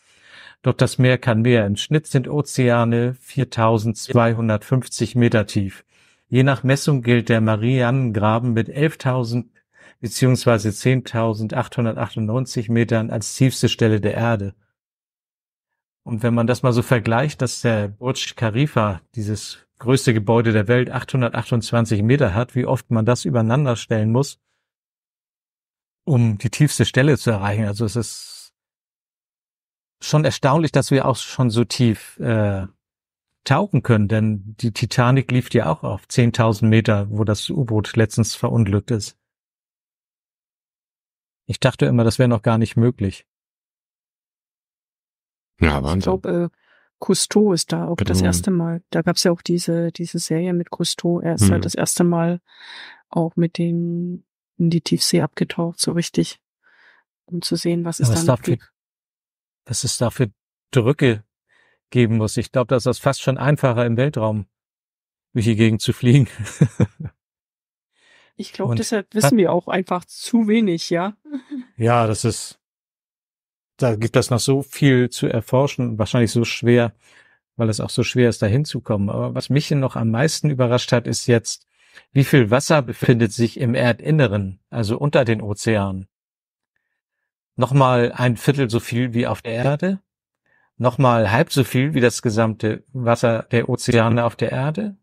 Speaker 3: Doch das Meer kann mehr. Im Schnitt sind Ozeane 4.250 Meter tief. Je nach Messung gilt der Marianengraben mit 11.000 bzw. 10.898 Metern als tiefste Stelle der Erde. Und wenn man das mal so vergleicht, dass der Burj Khalifa, dieses größte Gebäude der Welt, 828 Meter hat, wie oft man das übereinander stellen muss, um die tiefste Stelle zu erreichen. Also es ist schon erstaunlich, dass wir auch schon so tief äh, tauchen können, denn die Titanic lief ja auch auf 10.000 Meter, wo das U-Boot letztens verunglückt ist. Ich dachte immer, das wäre noch gar nicht möglich. Ja, also, Wahnsinn. Ich
Speaker 1: glaube, äh, Cousteau ist da auch genau. das erste Mal. Da gab es ja auch diese, diese Serie mit Cousteau. Er ist mhm. halt das erste Mal auch mit dem in die Tiefsee abgetaucht, so richtig, um zu sehen, was ist was da dafür,
Speaker 3: Dass es dafür Drücke geben muss. Ich glaube, das ist fast schon einfacher im Weltraum durch die Gegend zu fliegen. ich glaube, deshalb wissen
Speaker 1: wir auch einfach zu wenig, ja?
Speaker 3: Ja, das ist da gibt das noch so viel zu erforschen, wahrscheinlich so schwer, weil es auch so schwer ist, da hinzukommen. Aber was mich noch am meisten überrascht hat, ist jetzt, wie viel Wasser befindet sich im Erdinneren, also unter den Ozeanen? Nochmal ein Viertel so viel wie auf der Erde? Nochmal halb so viel wie das gesamte Wasser der Ozeane auf der Erde?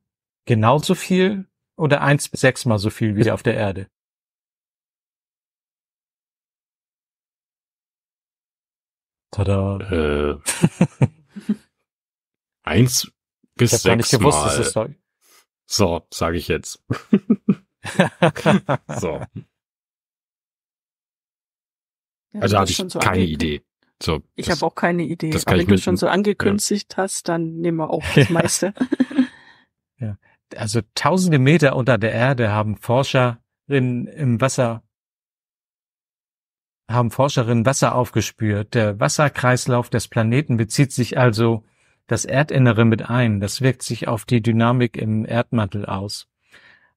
Speaker 3: Genauso viel oder eins bis sechsmal so viel wie auf der Erde? Tada. Äh,
Speaker 2: eins bis ich sechs gar nicht gewusst, Dass es sag so, sage ich jetzt. so.
Speaker 1: Ja, also habe ich so keine Idee. So, ich habe auch keine Idee. Das kann wenn ich du schon so angekündigt ja. hast, dann nehmen wir auch das meiste.
Speaker 3: ja. Also tausende Meter unter der Erde haben Forscher in, im Wasser haben Forscherinnen Wasser aufgespürt. Der Wasserkreislauf des Planeten bezieht sich also das Erdinnere mit ein. Das wirkt sich auf die Dynamik im Erdmantel aus.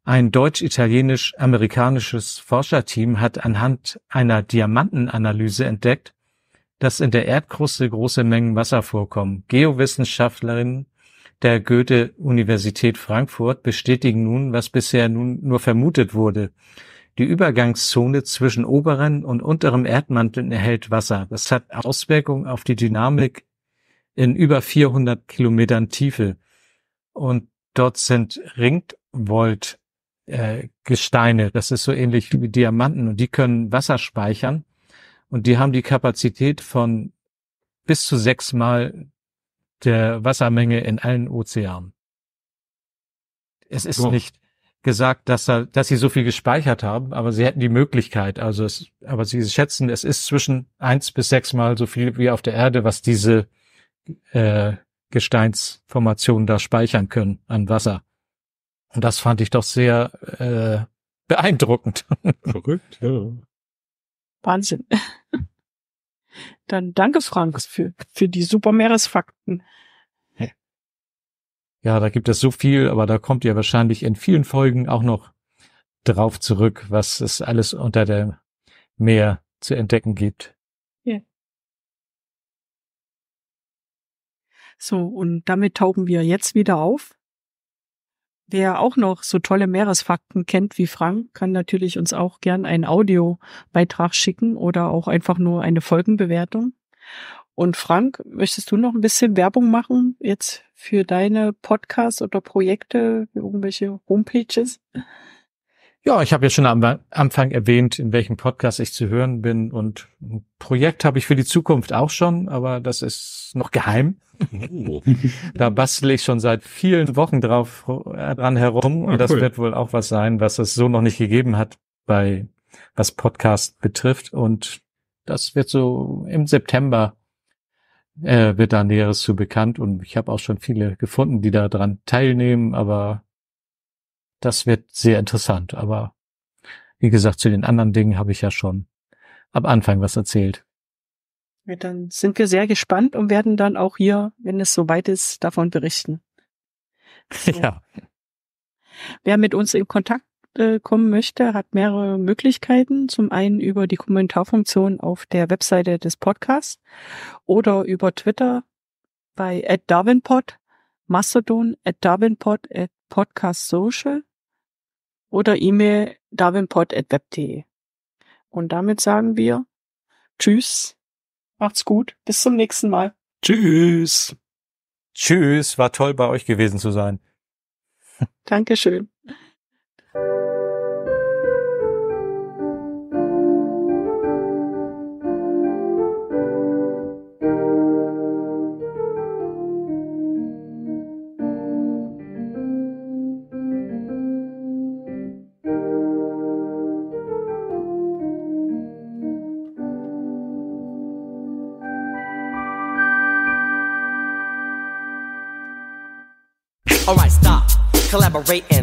Speaker 3: Ein deutsch-italienisch-amerikanisches Forscherteam hat anhand einer Diamantenanalyse entdeckt, dass in der Erdkruste große Mengen Wasser vorkommen. Geowissenschaftlerinnen der Goethe-Universität Frankfurt bestätigen nun, was bisher nun nur vermutet wurde. Die Übergangszone zwischen oberen und unterem Erdmantel erhält Wasser. Das hat Auswirkungen auf die Dynamik in über 400 Kilometern Tiefe. Und dort sind Ringwold äh, Gesteine. Das ist so ähnlich wie Diamanten und die können Wasser speichern und die haben die Kapazität von bis zu sechsmal der Wassermenge in allen Ozeanen. Es ist wow. nicht gesagt, dass, da, dass sie so viel gespeichert haben, aber sie hätten die Möglichkeit. Also es, aber sie schätzen, es ist zwischen eins bis sechs Mal so viel wie auf der Erde, was diese äh, Gesteinsformationen da speichern können an Wasser. Und das fand ich doch sehr äh, beeindruckend. Verrückt, ja.
Speaker 1: Wahnsinn. Dann danke, Frank, für, für die super Meeresfakten.
Speaker 3: Ja, da gibt es so viel, aber da kommt ihr wahrscheinlich in vielen Folgen auch noch drauf zurück, was es alles unter dem Meer zu entdecken gibt.
Speaker 1: Ja. So, und damit tauchen wir jetzt wieder auf. Wer auch noch so tolle Meeresfakten kennt wie Frank, kann natürlich uns auch gern einen Audiobeitrag schicken oder auch einfach nur eine Folgenbewertung. Und Frank, möchtest du noch ein bisschen Werbung machen jetzt für deine Podcasts oder Projekte, irgendwelche Homepages?
Speaker 3: Ja, ich habe ja schon am Anfang erwähnt, in welchem Podcast ich zu hören bin und ein Projekt habe ich für die Zukunft auch schon, aber das ist noch geheim. Oh. da bastle ich schon seit vielen Wochen drauf äh, dran herum ah, und ah, das wird wohl auch was sein, was es so noch nicht gegeben hat bei was Podcast betrifft und das wird so im September äh, wird da Näheres zu bekannt und ich habe auch schon viele gefunden, die da dran teilnehmen, aber das wird sehr interessant. Aber wie gesagt, zu den anderen Dingen habe ich ja schon ab Anfang was erzählt.
Speaker 1: Ja, dann sind wir sehr gespannt und werden dann auch hier, wenn es soweit ist, davon berichten. So. Ja. Wer mit uns in Kontakt äh, kommen möchte, hat mehrere Möglichkeiten. Zum einen über die Kommentarfunktion auf der Webseite des Podcasts oder über Twitter bei @darwinpod, Mastodon @darwinpod @podcastsocial oder E-Mail darwinpod@web.de. Und damit sagen wir Tschüss, macht's gut, bis zum nächsten Mal.
Speaker 3: Tschüss. Tschüss, war toll bei euch gewesen zu sein.
Speaker 1: Dankeschön. great